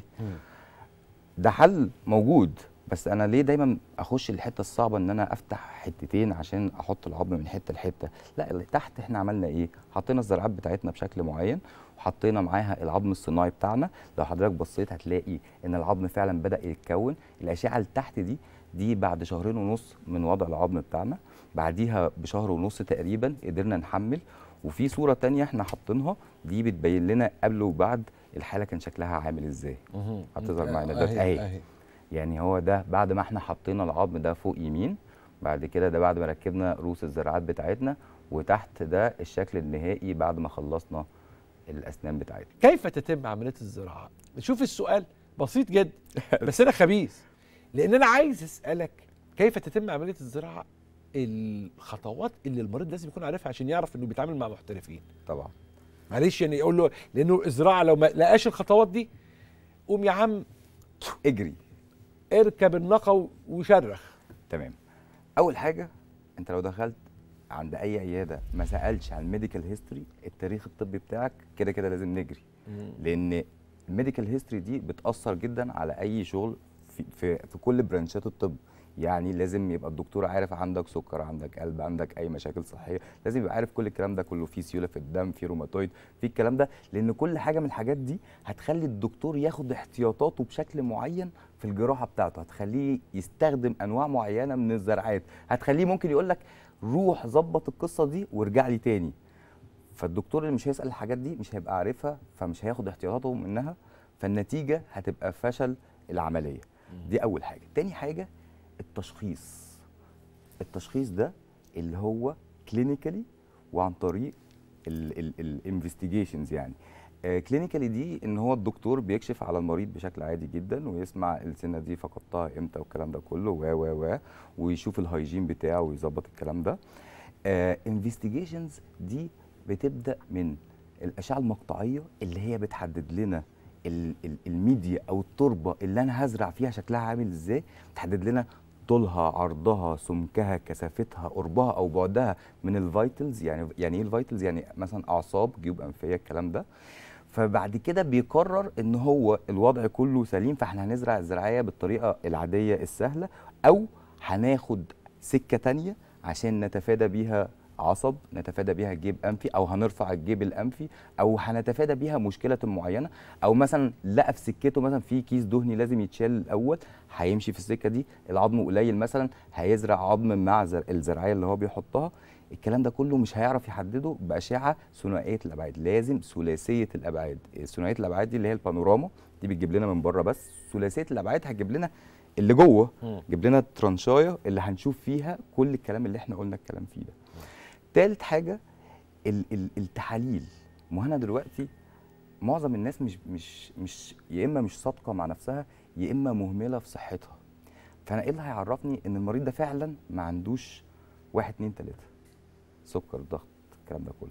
ده حل موجود بس انا ليه دايما اخش الحته الصعبه ان انا افتح حتتين عشان احط العظم من حته لحته لا اللي تحت احنا عملنا ايه حطينا الزرعات بتاعتنا بشكل معين وحطينا معاها العظم الصناعي بتاعنا لو حضرتك بصيت هتلاقي ان العظم فعلا بدا يتكون الاشعه اللي تحت دي دي بعد شهرين ونص من وضع العظم بتاعنا بعديها بشهر ونص تقريبا قدرنا نحمل وفي صوره تانية احنا حاطينها دي بتبين لنا قبل وبعد الحاله كان شكلها عامل ازاي هتظهر آه، معانا ده اهي يعني هو ده بعد ما احنا حطينا العظم ده فوق يمين بعد كده ده بعد ما ركبنا رؤوس الزراعات بتاعتنا وتحت ده الشكل النهائي بعد ما خلصنا الاسنان بتاعتنا كيف تتم عمليه الزراعه شوف السؤال بسيط جدا بس انا خبيث لان انا عايز اسالك كيف تتم عمليه الزراعه الخطوات اللي المريض لازم يكون عارفها عشان يعرف انه بيتعامل مع محترفين طبعا معلش يعني يقول له لانه الزراعه لو ما لقاش الخطوات دي قوم يا عم اجري اركب الناقه وشرخ تمام اول حاجه انت لو دخلت عند اي عياده ما سالش عن الميديكال هيستوري التاريخ الطبي بتاعك كده كده لازم نجري لان الميديكال هيستوري دي بتاثر جدا على اي شغل في في, في كل برانشات الطب يعني لازم يبقى الدكتور عارف عندك سكر عندك قلب عندك اي مشاكل صحيه لازم يبقى عارف كل الكلام ده كله في سيوله في الدم في روماتويد في الكلام ده لان كل حاجه من الحاجات دي هتخلي الدكتور ياخد احتياطاته بشكل معين في الجراحه بتاعته هتخليه يستخدم انواع معينه من الزرعات هتخليه ممكن يقول لك روح ظبط القصه دي وارجع لي تاني فالدكتور اللي مش هيسال الحاجات دي مش هيبقى عارفها فمش هياخد احتياطاته منها فالنتيجه هتبقى فشل العمليه دي اول حاجه تاني حاجه التشخيص التشخيص ده اللي هو كلينيكالي وعن طريق الانفستيجيشنز يعني كلينيكالي آه، دي ان هو الدكتور بيكشف على المريض بشكل عادي جدا ويسمع السنه دي فقدتها امتى والكلام ده كله و و و ويشوف الهيجين بتاعه ويظبط الكلام ده انفستيجيشنز آه، دي بتبدا من الاشعه المقطعيه اللي هي بتحدد لنا الميديا او التربه اللي انا هزرع فيها شكلها عامل ازاي بتحدد لنا طولها عرضها سمكها كثافتها قربها او بعدها من الفيتلز يعني يعني ايه الفيتلز يعني مثلا اعصاب جيوب انفيه الكلام ده فبعد كده بيقرر ان هو الوضع كله سليم فاحنا هنزرع الزراعيه بالطريقه العاديه السهله او هناخد سكه تانية عشان نتفادى بيها عصب نتفادى بيها الجيب انفي او هنرفع الجيب الانفي او هنتفادى بيها مشكله معينه او مثلا لقى في سكته مثلا في كيس دهني لازم يتشال الاول هيمشي في السكه دي العظم قليل مثلا هيزرع عظم مع الزراعيه اللي هو بيحطها الكلام ده كله مش هيعرف يحدده باشعه ثنائيه الابعاد لازم ثلاثيه الابعاد ثنائيه الابعاد دي اللي هي البانوراما دي بتجيب لنا من بره بس ثلاثيه الابعاد هتجيب لنا اللي جوه جيب لنا الترانشايه اللي هنشوف فيها كل الكلام اللي احنا قلنا الكلام فيه ده تالت حاجه التحاليل ما انا دلوقتي معظم الناس مش مش مش يا اما مش صادقه مع نفسها يا اما مهمله في صحتها فانا ايه اللي هيعرفني ان المريض ده فعلا ما عندوش واحد اتنين تلاته سكر ضغط الكلام ده كله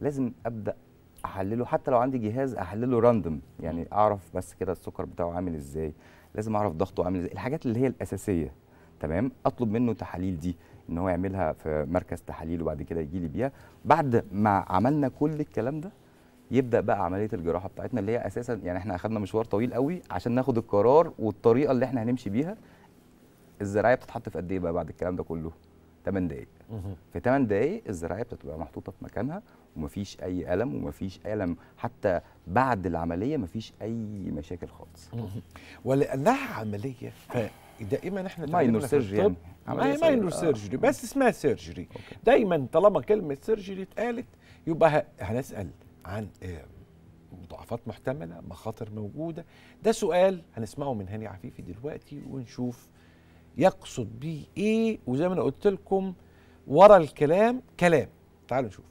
لازم ابدا احلله حتى لو عندي جهاز احلله راندوم يعني اعرف بس كده السكر بتاعه عامل ازاي لازم اعرف ضغطه عامل ازاي الحاجات اللي هي الاساسيه تمام اطلب منه تحاليل دي ان هو يعملها في مركز تحاليل وبعد كده يجي لي بيها بعد ما عملنا كل الكلام ده يبدا بقى عمليه الجراحه بتاعتنا اللي هي اساسا يعني احنا اخذنا مشوار طويل قوي عشان ناخد القرار والطريقه اللي احنا هنمشي بيها الزراعه بتتحط في قد ايه بقى بعد الكلام ده كله 8 دقائق في 8 دقائق الزراعه بتبقى محطوطه في مكانها ومفيش اي الم ومفيش الم حتى بعد العمليه مفيش اي مشاكل خالص ولانها عمليه دائما احنا ماينور سيرجري يعني ماينور سيرجري آه. بس اسمها سيرجري دايما طالما كلمه سيرجري اتقالت يبقى هنسال عن آه، مضاعفات محتمله مخاطر موجوده ده سؤال هنسمعه من هاني عفيفي دلوقتي ونشوف يقصد بيه ايه وزي ما انا قلت لكم ورا الكلام كلام تعالوا نشوف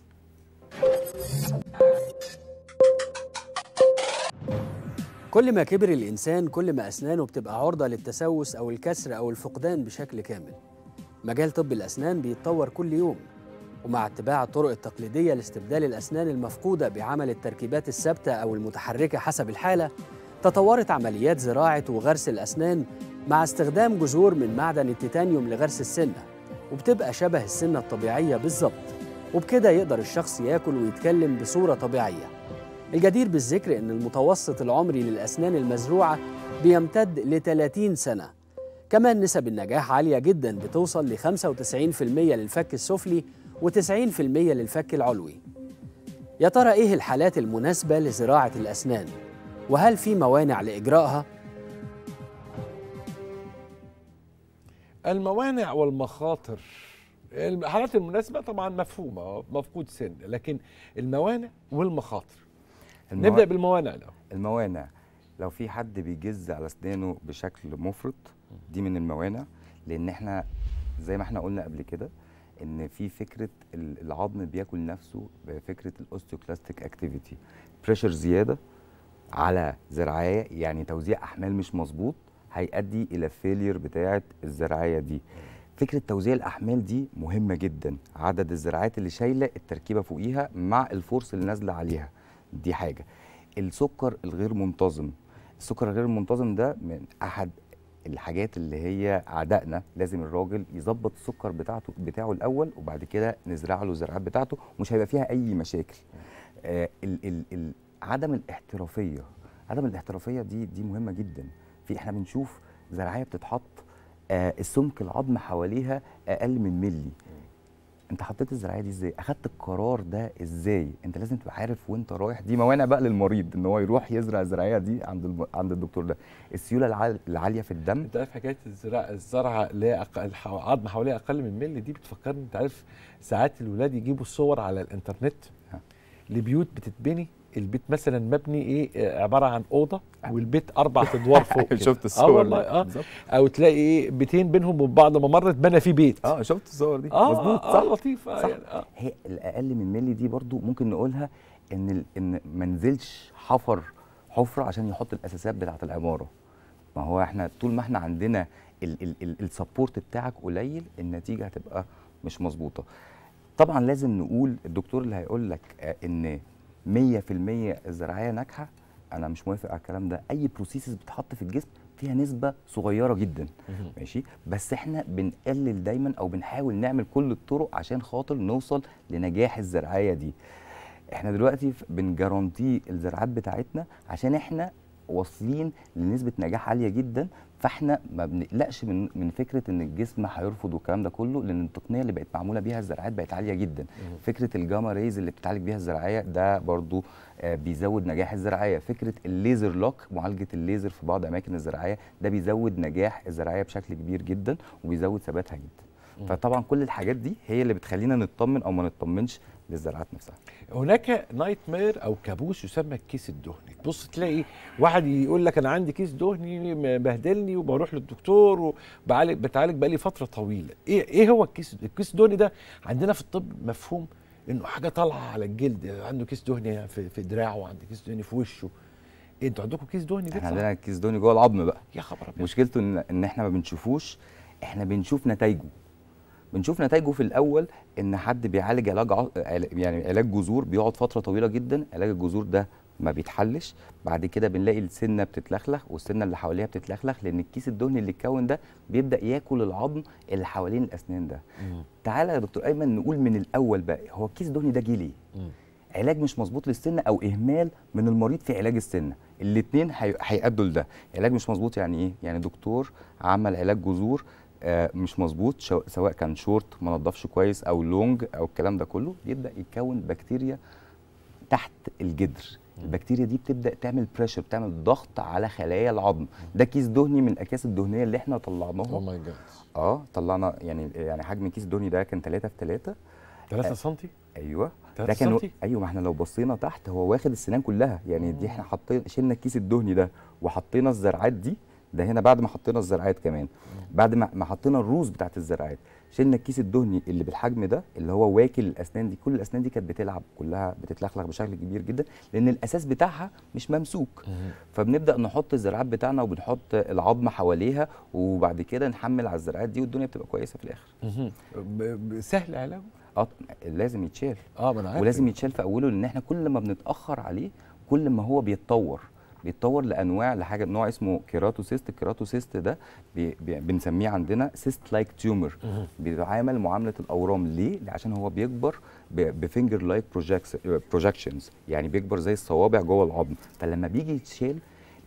كل ما كبر الإنسان كل ما أسنانه بتبقى عرضة للتسوس أو الكسر أو الفقدان بشكل كامل مجال طب الأسنان بيتطور كل يوم ومع اتباع الطرق التقليدية لاستبدال الأسنان المفقودة بعمل التركيبات الثابتة أو المتحركة حسب الحالة تطورت عمليات زراعة وغرس الأسنان مع استخدام جذور من معدن التيتانيوم لغرس السنة وبتبقى شبه السنة الطبيعية بالظبط وبكده يقدر الشخص ياكل ويتكلم بصورة طبيعية الجدير بالذكر أن المتوسط العمري للأسنان المزروعة بيمتد ل 30 سنة كمان نسب النجاح عالية جدا بتوصل ل 95% للفك السفلي و90% للفك العلوي يا ترى إيه الحالات المناسبة لزراعة الأسنان؟ وهل في موانع لإجرائها؟ الموانع والمخاطر الحالات المناسبة طبعا مفهومة مفقود سن لكن الموانع والمخاطر نبدا بالموانع لو. الموانع لو في حد بيجز على اسنانه بشكل مفرط دي من الموانع لان احنا زي ما احنا قلنا قبل كده ان في فكره العظم بياكل نفسه بفكره الاوستيوكلاستيك اكتيفيتي بريشر زياده على زراعيه يعني توزيع احمال مش مظبوط هيؤدي الى فيلير بتاعه الزراعيه دي فكره توزيع الاحمال دي مهمه جدا عدد الزرعات اللي شايله التركيبه فوقيها مع الفورس اللي نازله عليها دي حاجه السكر الغير منتظم السكر الغير منتظم ده من احد الحاجات اللي هي عدائنا لازم الراجل يظبط السكر بتاعته بتاعه الاول وبعد كده نزرع له الزراعات بتاعته ومش هيبقى فيها اي مشاكل آه ال ال ال عدم الاحترافيه عدم الاحترافيه دي دي مهمه جدا في احنا بنشوف زراعيه بتتحط آه السمك العظم حواليها اقل من ملي انت حطيت الزراعيه دي ازاي اخدت القرار ده ازاي انت لازم تبقى عارف وانت رايح دي موانع بقى للمريض ان هو يروح يزرع الزراعيه دي عند الم... عند الدكتور ده السيوله العال... العاليه في الدم انت عارف حكايه الزرع الزرعه اللي هي أق... الح... عظم حواليها اقل من مللي دي بتفكرني انت عارف ساعات الولاد يجيبوا صور على الانترنت لبيوت بتتبني البيت مثلا مبني ايه آه، عباره عن اوضه آه. والبيت اربع ادوار فوق شفت آه الصور اه والله اه او تلاقي ايه بيتين بينهم وبين بعض ممر اتبنى فيه بيت اه شفت الصور دي اه مظبوط آه صح لطيفه لطيف آه صح يعني آه. هي الاقل من ملي دي برضو ممكن نقولها ان ان ما نزلش حفر حفره عشان يحط الاساسات بتاعه العماره ما هو احنا طول ما احنا عندنا السبورت بتاعك قليل النتيجه هتبقى مش مظبوطه طبعا لازم نقول الدكتور اللي هيقول لك ان 100% الزراعيه ناجحه انا مش موافق على الكلام ده اي بروسيسز بتحط في الجسم فيها نسبه صغيره جدا ماشي بس احنا بنقلل دايما او بنحاول نعمل كل الطرق عشان خاطر نوصل لنجاح الزراعيه دي احنا دلوقتي بنجارانتي الزراعات بتاعتنا عشان احنا واصلين لنسبه نجاح عاليه جدا فاحنا ما بنقلقش من من فكره ان الجسم هيرفض والكلام ده كله لان التقنيه اللي بقت معموله بيها الزراعات بقت عاليه جدا فكره الجاما ريز اللي بتتعالج بيها الزراعيه ده برضو آه، بيزود نجاح الزراعيه فكره الليزر لوك معالجه الليزر في بعض اماكن الزراعيه ده بيزود نجاح الزراعيه بشكل كبير جدا وبيزود ثباتها جدا فطبعا كل الحاجات دي هي اللي بتخلينا نطمن او ما نطمنش للزرعات نفسها هناك نايت مير او كابوس يسمى الكيس الدهني تبص تلاقي واحد يقول لك انا عندي كيس دهني بهدلني وبروح للدكتور وبعالج بتعالج بقالي فتره طويله ايه ايه هو الكيس الكيس الدهني ده عندنا في الطب مفهوم انه حاجه طالعه على الجلد عنده كيس دهني في, في دراعه وعنده كيس دهني في وشه إيه انتوا عندكم كيس دهني احنا عندنا كيس دهني جوه العظم بقى يا خبر مشكلته ان احنا ما بنشوفوش احنا بنشوف نتائجه بنشوف نتائجه في الاول ان حد بيعالج علاج يعني علاج جذور بيقعد فتره طويله جدا علاج الجذور ده ما بيتحلش بعد كده بنلاقي السنه بتتلخلخ والسنه اللي حواليها بتتلخلخ لان الكيس الدهني اللي اتكون ده بيبدا ياكل العظم اللي حوالين الاسنان ده مم. تعالى يا دكتور ايمن نقول من الاول بقى هو الكيس الدهني ده جه ليه علاج مش مظبوط للسنه او اهمال من المريض في علاج السنه الاثنين هيأدوا لده علاج مش مظبوط يعني ايه يعني دكتور عمل علاج جذور آه، مش مظبوط سواء كان شورت ما نضفش كويس او لونج او الكلام ده كله يبدا يتكون بكتيريا تحت الجدر البكتيريا دي بتبدا تعمل بريشر بتعمل ضغط على خلايا العظم ده كيس دهني من الاكياس الدهنيه اللي احنا طلعناها اوه ماي جاد اه طلعنا يعني يعني حجم الكيس الدهني ده كان 3 في 3 3 سم ايوه ده كان ايوه ما احنا لو بصينا تحت هو واخد السنان كلها يعني دي احنا حطينا شلنا الكيس الدهني ده وحطينا الزرعات دي ده هنا بعد ما حطينا الزرعات كمان بعد ما حطينا الروز بتاعت الزرعات شلنا الكيس الدهني اللي بالحجم ده اللي هو واكل الاسنان دي كل الاسنان دي كانت بتلعب كلها بتتلخلخ بشكل كبير جدا لان الاساس بتاعها مش ممسوك فبنبدا نحط الزرعات بتاعنا وبنحط العظم حواليها وبعد كده نحمل على الزرعات دي والدنيا بتبقى كويسه في الاخر سهل علاجه اه لازم يتشال اه ما انا عارف ولازم يتشال في اوله لان احنا كل ما بنتاخر عليه كل ما هو بيتطور بيتطور لانواع لحاجه نوع اسمه كيراتوسيست الكيراتوسيست ده بي بي بنسميه عندنا سيست لايك تيومر بيتعامل معامله الاورام ليه عشان هو بيكبر بفينجر لايك بروجكشنز يعني بيكبر زي الصوابع جوه العظم فلما بيجي يتشال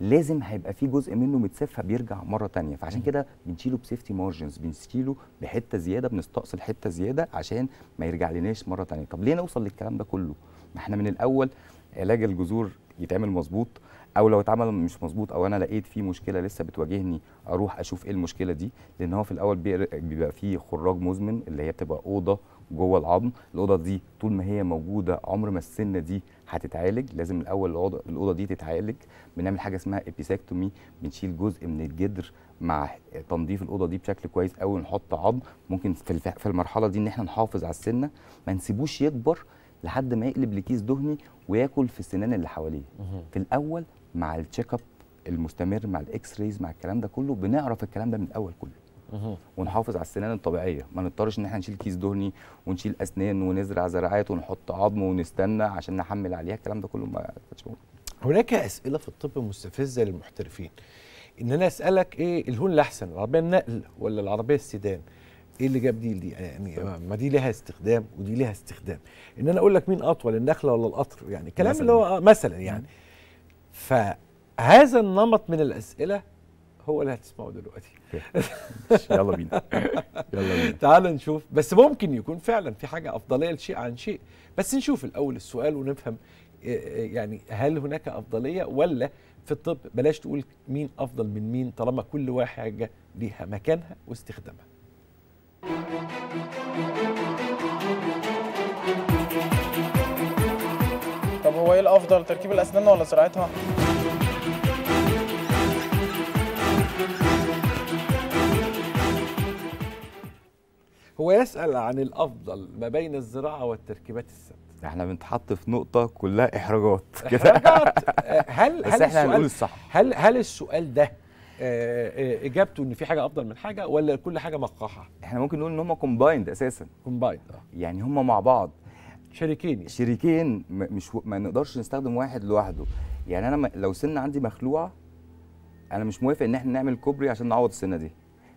لازم هيبقى في جزء منه متسف بيرجع مره تانية فعشان كده بنشيله بسيفتي مارجنز بنشيله بحته زياده بنستأصل حته زياده عشان ما يرجع لناش مره تانية طب ليه نوصل للكلام ده كله ما احنا من الاول علاج الجذور يتعمل مظبوط او لو اتعمل مش مظبوط او انا لقيت فيه مشكله لسه بتواجهني اروح اشوف ايه المشكله دي لان هو في الاول بيبقى فيه خراج مزمن اللي هي بتبقى اوضه جوه العظم الاوضه دي طول ما هي موجوده عمر ما السنه دي هتتعالج لازم الاول الاوضه دي تتعالج بنعمل حاجه اسمها ابيساكتومي بنشيل جزء من الجدر مع تنظيف الاوضه دي بشكل كويس قوي نحط عظم ممكن في المرحله دي ان احنا نحافظ على السنه ما نسيبوش يكبر لحد ما يقلب لكيس دهني وياكل في السنان اللي حواليه في الاول مع التشيك اب المستمر مع الاكس ريز مع الكلام ده كله بنعرف الكلام ده من الاول كله ونحافظ على السنان الطبيعيه ما نضطرش ان احنا نشيل كيس دهني ونشيل اسنان ونزرع زراعات ونحط عظم ونستنى عشان نحمل عليها الكلام ده كله ما كانش هناك اسئله في الطب مستفزه للمحترفين ان انا اسالك ايه الهون الاحسن العربيه النقل ولا العربيه السيدان ايه اللي جاب دي دي يعني ما دي ليها استخدام ودي ليها استخدام ان انا اقول لك مين اطول النخله ولا القطر يعني كلام اللي هو آه، مثلا يعني فهذا النمط من الاسئله هو اللي هتسمعه دلوقتي يلا بينا يلا بينا تعال نشوف بس ممكن يكون فعلا في حاجه افضليه لشيء عن شيء بس نشوف الاول السؤال ونفهم آه، آه، يعني هل هناك افضليه ولا في الطب بلاش تقول مين افضل من مين طالما كل واحد ليها مكانها واستخدامها هو ايه الافضل تركيب الاسنان ولا زراعتها هو يسال عن الافضل ما بين الزراعه والتركيبات السبت احنا بنتحط في نقطه كلها احراجات كده احراجات آه، هل هل احنا هنقول الصح هل هل السؤال ده آه، آه، اجابته ان في حاجه افضل من حاجه ولا كل حاجه مقاحه احنا ممكن نقول ان هم كومبايند اساسا كومبايند يعني هم مع بعض شريكين يعني. شريكين مش ما نقدرش نستخدم واحد لوحده يعني انا لو سن عندي مخلوعه انا مش موافق ان احنا نعمل كوبري عشان نعوض السنه دي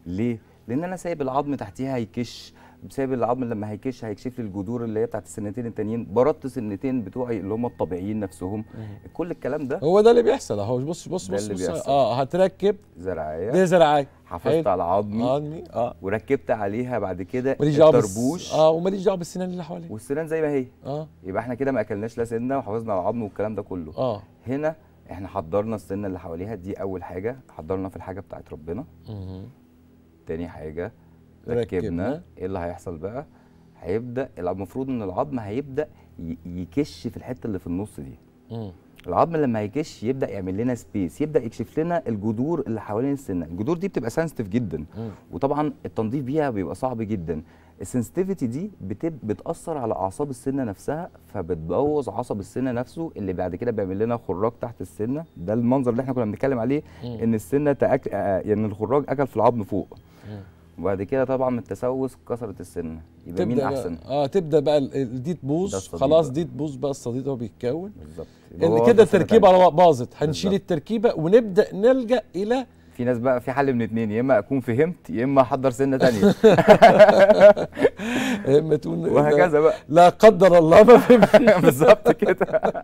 ليه لان انا سايب العظم تحتيها هيكش بسبب العظم لما هيكش هيكشف لي الجذور اللي هي بتاعت السنتين التانيين بردت سنتين بتوعي اللي هم الطبيعيين نفسهم كل الكلام ده هو ده اللي بيحصل اهو بص بص بص, بص اه هتركب زراعيه دي زراعيه حافظت على عظمي عظمي اه وركبت عليها بعد كده التربوش اه وماليش دعوه بالسنان اللي حواليا والسنان زي ما هي اه يبقى احنا كده ما اكلناش لا سنه وحافظنا على العظم والكلام ده كله اه هنا احنا حضرنا السنه اللي حواليها دي اول حاجه حضرنا في الحاجه بتاعت ربنا اها تاني حاجه ركبنا ايه اللي هيحصل بقى هيبدا المفروض ان العظم هيبدا يكش في الحته اللي في النص دي مم. العظم لما هيكش يبدا يعمل لنا سبيس يبدا يكشف لنا الجذور اللي حوالين السنه الجذور دي بتبقى سنسيتيف جدا مم. وطبعا التنظيف بيها بيبقى صعب جدا السنسيتيفيتي دي بتب... بتاثر على اعصاب السنه نفسها فبتبوظ عصب السنه نفسه اللي بعد كده بيعمل لنا خراج تحت السنه ده المنظر اللي احنا كنا بنتكلم عليه مم. ان السنه تأك... يعني الخراج اكل في العظم فوق مم. وبعد كده طبعا من التسوس كسرت السنه يبقى مين احسن اه تبدا بقى دي تبوظ خلاص دي تبوظ بقى الصديد هو بيتكون بالظبط ان كده التركيبه باظت هنشيل التركيبه ونبدا نلجا الى في ناس بقى في حل من اتنين يا اما اكون فهمت يا اما احضر سنه تانية يا اما تقول وهكذا بقى لا قدر الله ما فهمتش بالظبط كده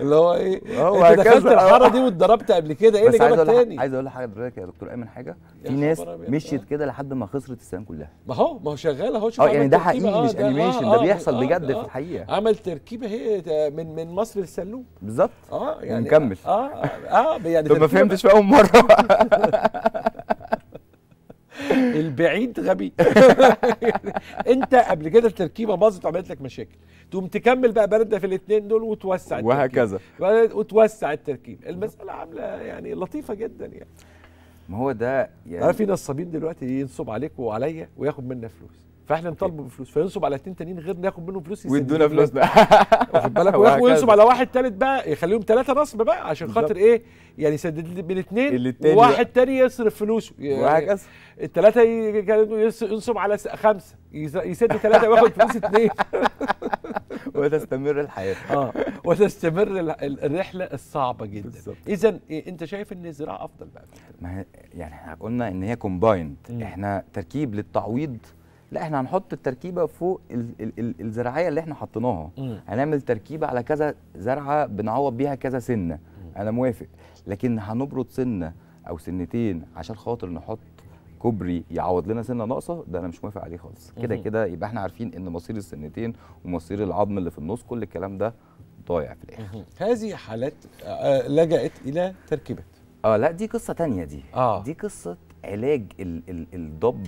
اللي هو ايه هو انت دخلت الحاره دي واتضربت قبل كده ايه اللي جابك تاني عايز اقول لحضرتك حاجه يا دكتور ايمن حاجه في ناس مشيت آه. كده لحد ما خسرت السنه كلها ما هو ما هو شغال اهو شغال اه يعني ده حقيقي مش انيميشن آه، ده آه، بيحصل بجد في الحقيقه عمل تركيبه هي من من مصر للسلوم بالظبط اه يعني نكمل اه اه يعني طب ما فهمتش في اول مره البعيد غبي انت قبل كده التركيبه باظت وعملت لك مشاكل تقوم تكمل بقى برده في الاثنين دول وتوسع وهكذا وتوسع التركيب المساله عامله يعني لطيفه جدا يعني ما هو ده يعني في نصابين دلوقتي ينصب عليك وعليا وياخد منا فلوس فاحنا نطالبه بفلوس فينصب على اتنين تانيين غير ناخد منهم فلوس ويدونا فلوسنا واخد بالك وينصب على واحد تالت بقى يخليهم ثلاثه نصب بقى عشان خاطر ايه يعني يسدد من اتنين وواحد تاني يصرف فلوسه وهكذا الثلاثه ينصب على خمسه يسد ثلاثه وياخد فلوس اثنين وتستمر الحياه اه وتستمر الرحله الصعبه جدا اذا إيه، انت شايف ان الزراعه افضل بقى ما يعني احنا قلنا ان هي كومبايند احنا تركيب للتعويض لا احنا هنحط التركيبه فوق ال ال ال الزراعيه اللي احنا حطيناها هنعمل تركيبه على كذا زرعه بنعوض بيها كذا سنه مم. انا موافق لكن هنبرد سنه او سنتين عشان خاطر نحط كوبري يعوض لنا سنه ناقصه ده انا مش موافق عليه خالص كده كده يبقى احنا عارفين ان مصير السنتين ومصير العظم اللي في النص كل الكلام ده ضايع في الاخر هذه حالات آه، لجأت الى تركيبه اه لا دي قصه تانية دي آه. دي قصه علاج ال ال الضب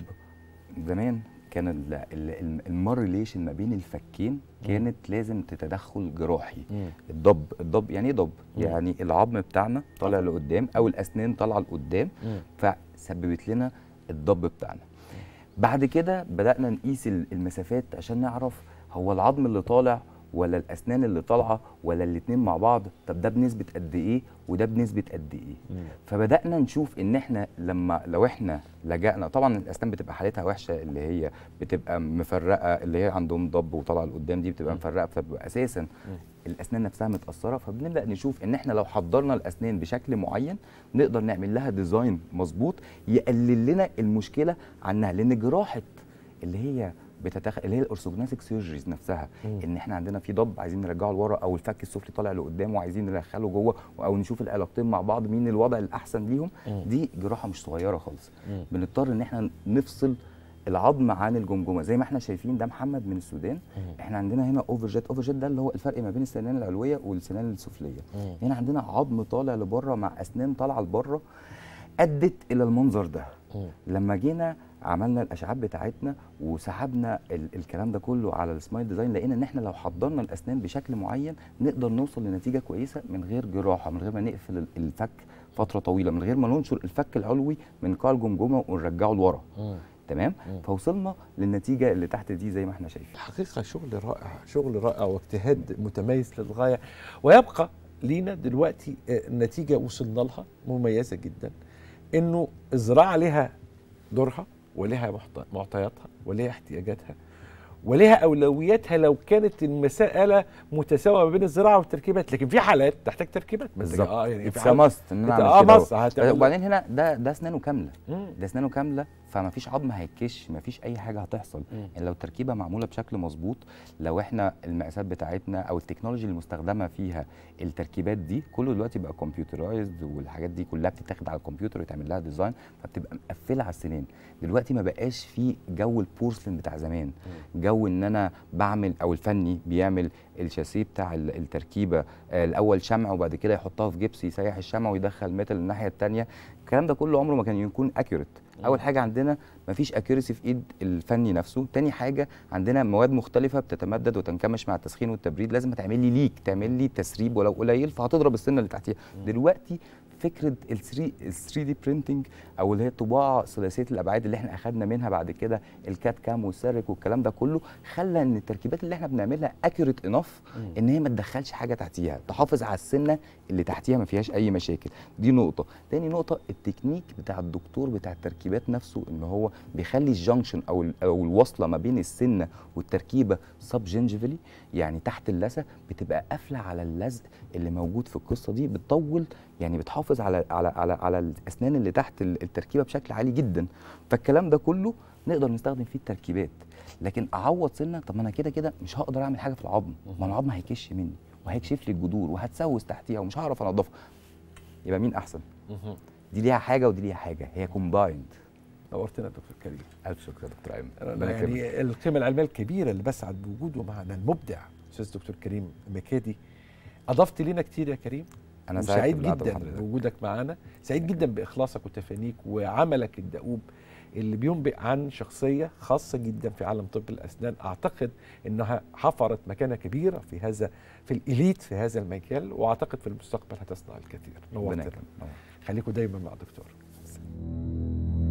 زمان كان المارليشن ما بين الفكين كانت لازم تتدخل جراحي الضب الضب يعني ايه ضب يعني العظم بتاعنا طالع لقدام او الاسنان طالعه لقدام فسببت لنا الضب بتاعنا بعد كده بدانا نقيس المسافات عشان نعرف هو العظم اللي طالع ولا الاسنان اللي طالعه ولا الاثنين مع بعض طب ده بنسبه قد ايه وده بنسبه قد ايه مم. فبدانا نشوف ان احنا لما لو احنا لجانا طبعا الاسنان بتبقى حالتها وحشه اللي هي بتبقى مفرقه اللي هي عندهم ضب وطالعه لقدام دي بتبقى مفرقه فبيبقى اساسا مم. الاسنان نفسها متاثره فبنبدا نشوف ان احنا لو حضرنا الاسنان بشكل معين نقدر نعمل لها ديزاين مظبوط يقلل لنا المشكله عنها لان جراحه اللي هي بتتخ... اللي هي الاورثوجناستيك سيرجريز نفسها مم. ان احنا عندنا في ضب عايزين نرجعه لورا او الفك السفلي طالع لقدام وعايزين ندخله جوه او نشوف العلاقتين مع بعض مين الوضع الاحسن ليهم مم. دي جراحه مش صغيره خالص مم. بنضطر ان احنا نفصل العظم عن الجمجمه زي ما احنا شايفين ده محمد من السودان مم. احنا عندنا هنا اوفر جيت اوفر جيت ده اللي هو الفرق ما بين السنان العلويه والسنان السفليه مم. هنا عندنا عظم طالع لبره مع اسنان طالعه لبره ادت الى المنظر ده مم. لما جينا عملنا الاشعاب بتاعتنا وسحبنا الكلام ده كله على السمايل ديزاين لقينا ان احنا لو حضرنا الاسنان بشكل معين نقدر نوصل لنتيجه كويسه من غير جراحه من غير ما نقفل الفك فتره طويله من غير ما ننشر الفك العلوي من قاع الجمجمه ونرجعه لورا تمام مم. فوصلنا للنتيجه اللي تحت دي زي ما احنا شايفين حقيقه شغل رائع شغل رائع واجتهاد متميز للغايه ويبقى لينا دلوقتي آه، نتيجه وصلنا لها مميزه جدا انه الزراعه لها دورها ولها معطياتها ولها احتياجاتها ولها اولوياتها لو كانت المساله متساويه ما بين الزراعه والتركيبات لكن في حالات تحتاج تركيبات بالظبط اه يعني في مصر ان انا اعمل كده وبعدين هنا ده ده اسنانه كامله ده اسنانه كامله فما فيش عظم هيتكش ما فيش اي حاجه هتحصل يعني لو التركيبه معموله بشكل مظبوط لو احنا المقاسات بتاعتنا او التكنولوجي المستخدمه فيها التركيبات دي كله دلوقتي بقى كمبيوترايزد والحاجات دي كلها بتتاخد على الكمبيوتر ويتعمل لها ديزاين فبتبقى مقفله على السنين دلوقتي ما بقاش في جو البورسلين بتاع زمان جو ان انا بعمل او الفني بيعمل الشاسيه بتاع التركيبه آه، الاول شمع وبعد كده يحطها في جبس يسيح الشمع ويدخل ميتال الناحيه الثانيه الكلام ده كله عمره ما كان يكون اكيوريت اول حاجه عندنا مفيش اكيرسي في ايد الفني نفسه تاني حاجه عندنا مواد مختلفه بتتمدد وتنكمش مع التسخين والتبريد لازم تعمل لي ليك تعمل لي تسريب ولو قليل فهتضرب السنه اللي تحتيها دلوقتي فكره ال 3 دي برينتنج او اللي هي الطباعه ثلاثيه الابعاد اللي احنا اخذنا منها بعد كده الكات كام والسيرك والكلام ده كله خلى ان التركيبات اللي احنا بنعملها اكيوريت انف ان هي ما تدخلش حاجه تحتيها تحافظ على السنه اللي تحتيها ما فيهاش اي مشاكل دي نقطه تاني نقطه التكنيك بتاع الدكتور بتاع التركيبات نفسه ان هو بيخلي الجنكشن او او الوصله ما بين السنه والتركيبه سب جنجفلي يعني تحت اللثه بتبقى قافله على اللزق اللي موجود في القصه دي بتطول يعني بتحافظ على على على على الاسنان اللي تحت التركيبه بشكل عالي جدا فالكلام ده كله نقدر نستخدم فيه التركيبات لكن اعوض سنه طب ما انا كده كده مش هقدر اعمل حاجه في العظم ما العظم هيكش مني وهيكشف لي الجذور وهتسوس تحتيها ومش هعرف انضفها يبقى مين احسن دي ليها حاجه ودي ليها حاجه هي كومبايند نورتنا دكتور كريم الف شكر يا دكتور ايمن يعني القيمه العلميه الكبيره اللي بسعد بوجوده معنا المبدع استاذ دكتور كريم مكادي اضفت لنا كتير يا كريم انا سعيد جدا بوجودك معانا سعيد جدا باخلاصك وتفانيك وعملك الدؤوب اللي بينبئ عن شخصية خاصة جدا في عالم طب الأسنان أعتقد أنها حفرت مكانة كبيرة في هذا في الإليت في هذا المجال وأعتقد في المستقبل هتصنع الكثير نورتنا خليكم دايما مع دكتور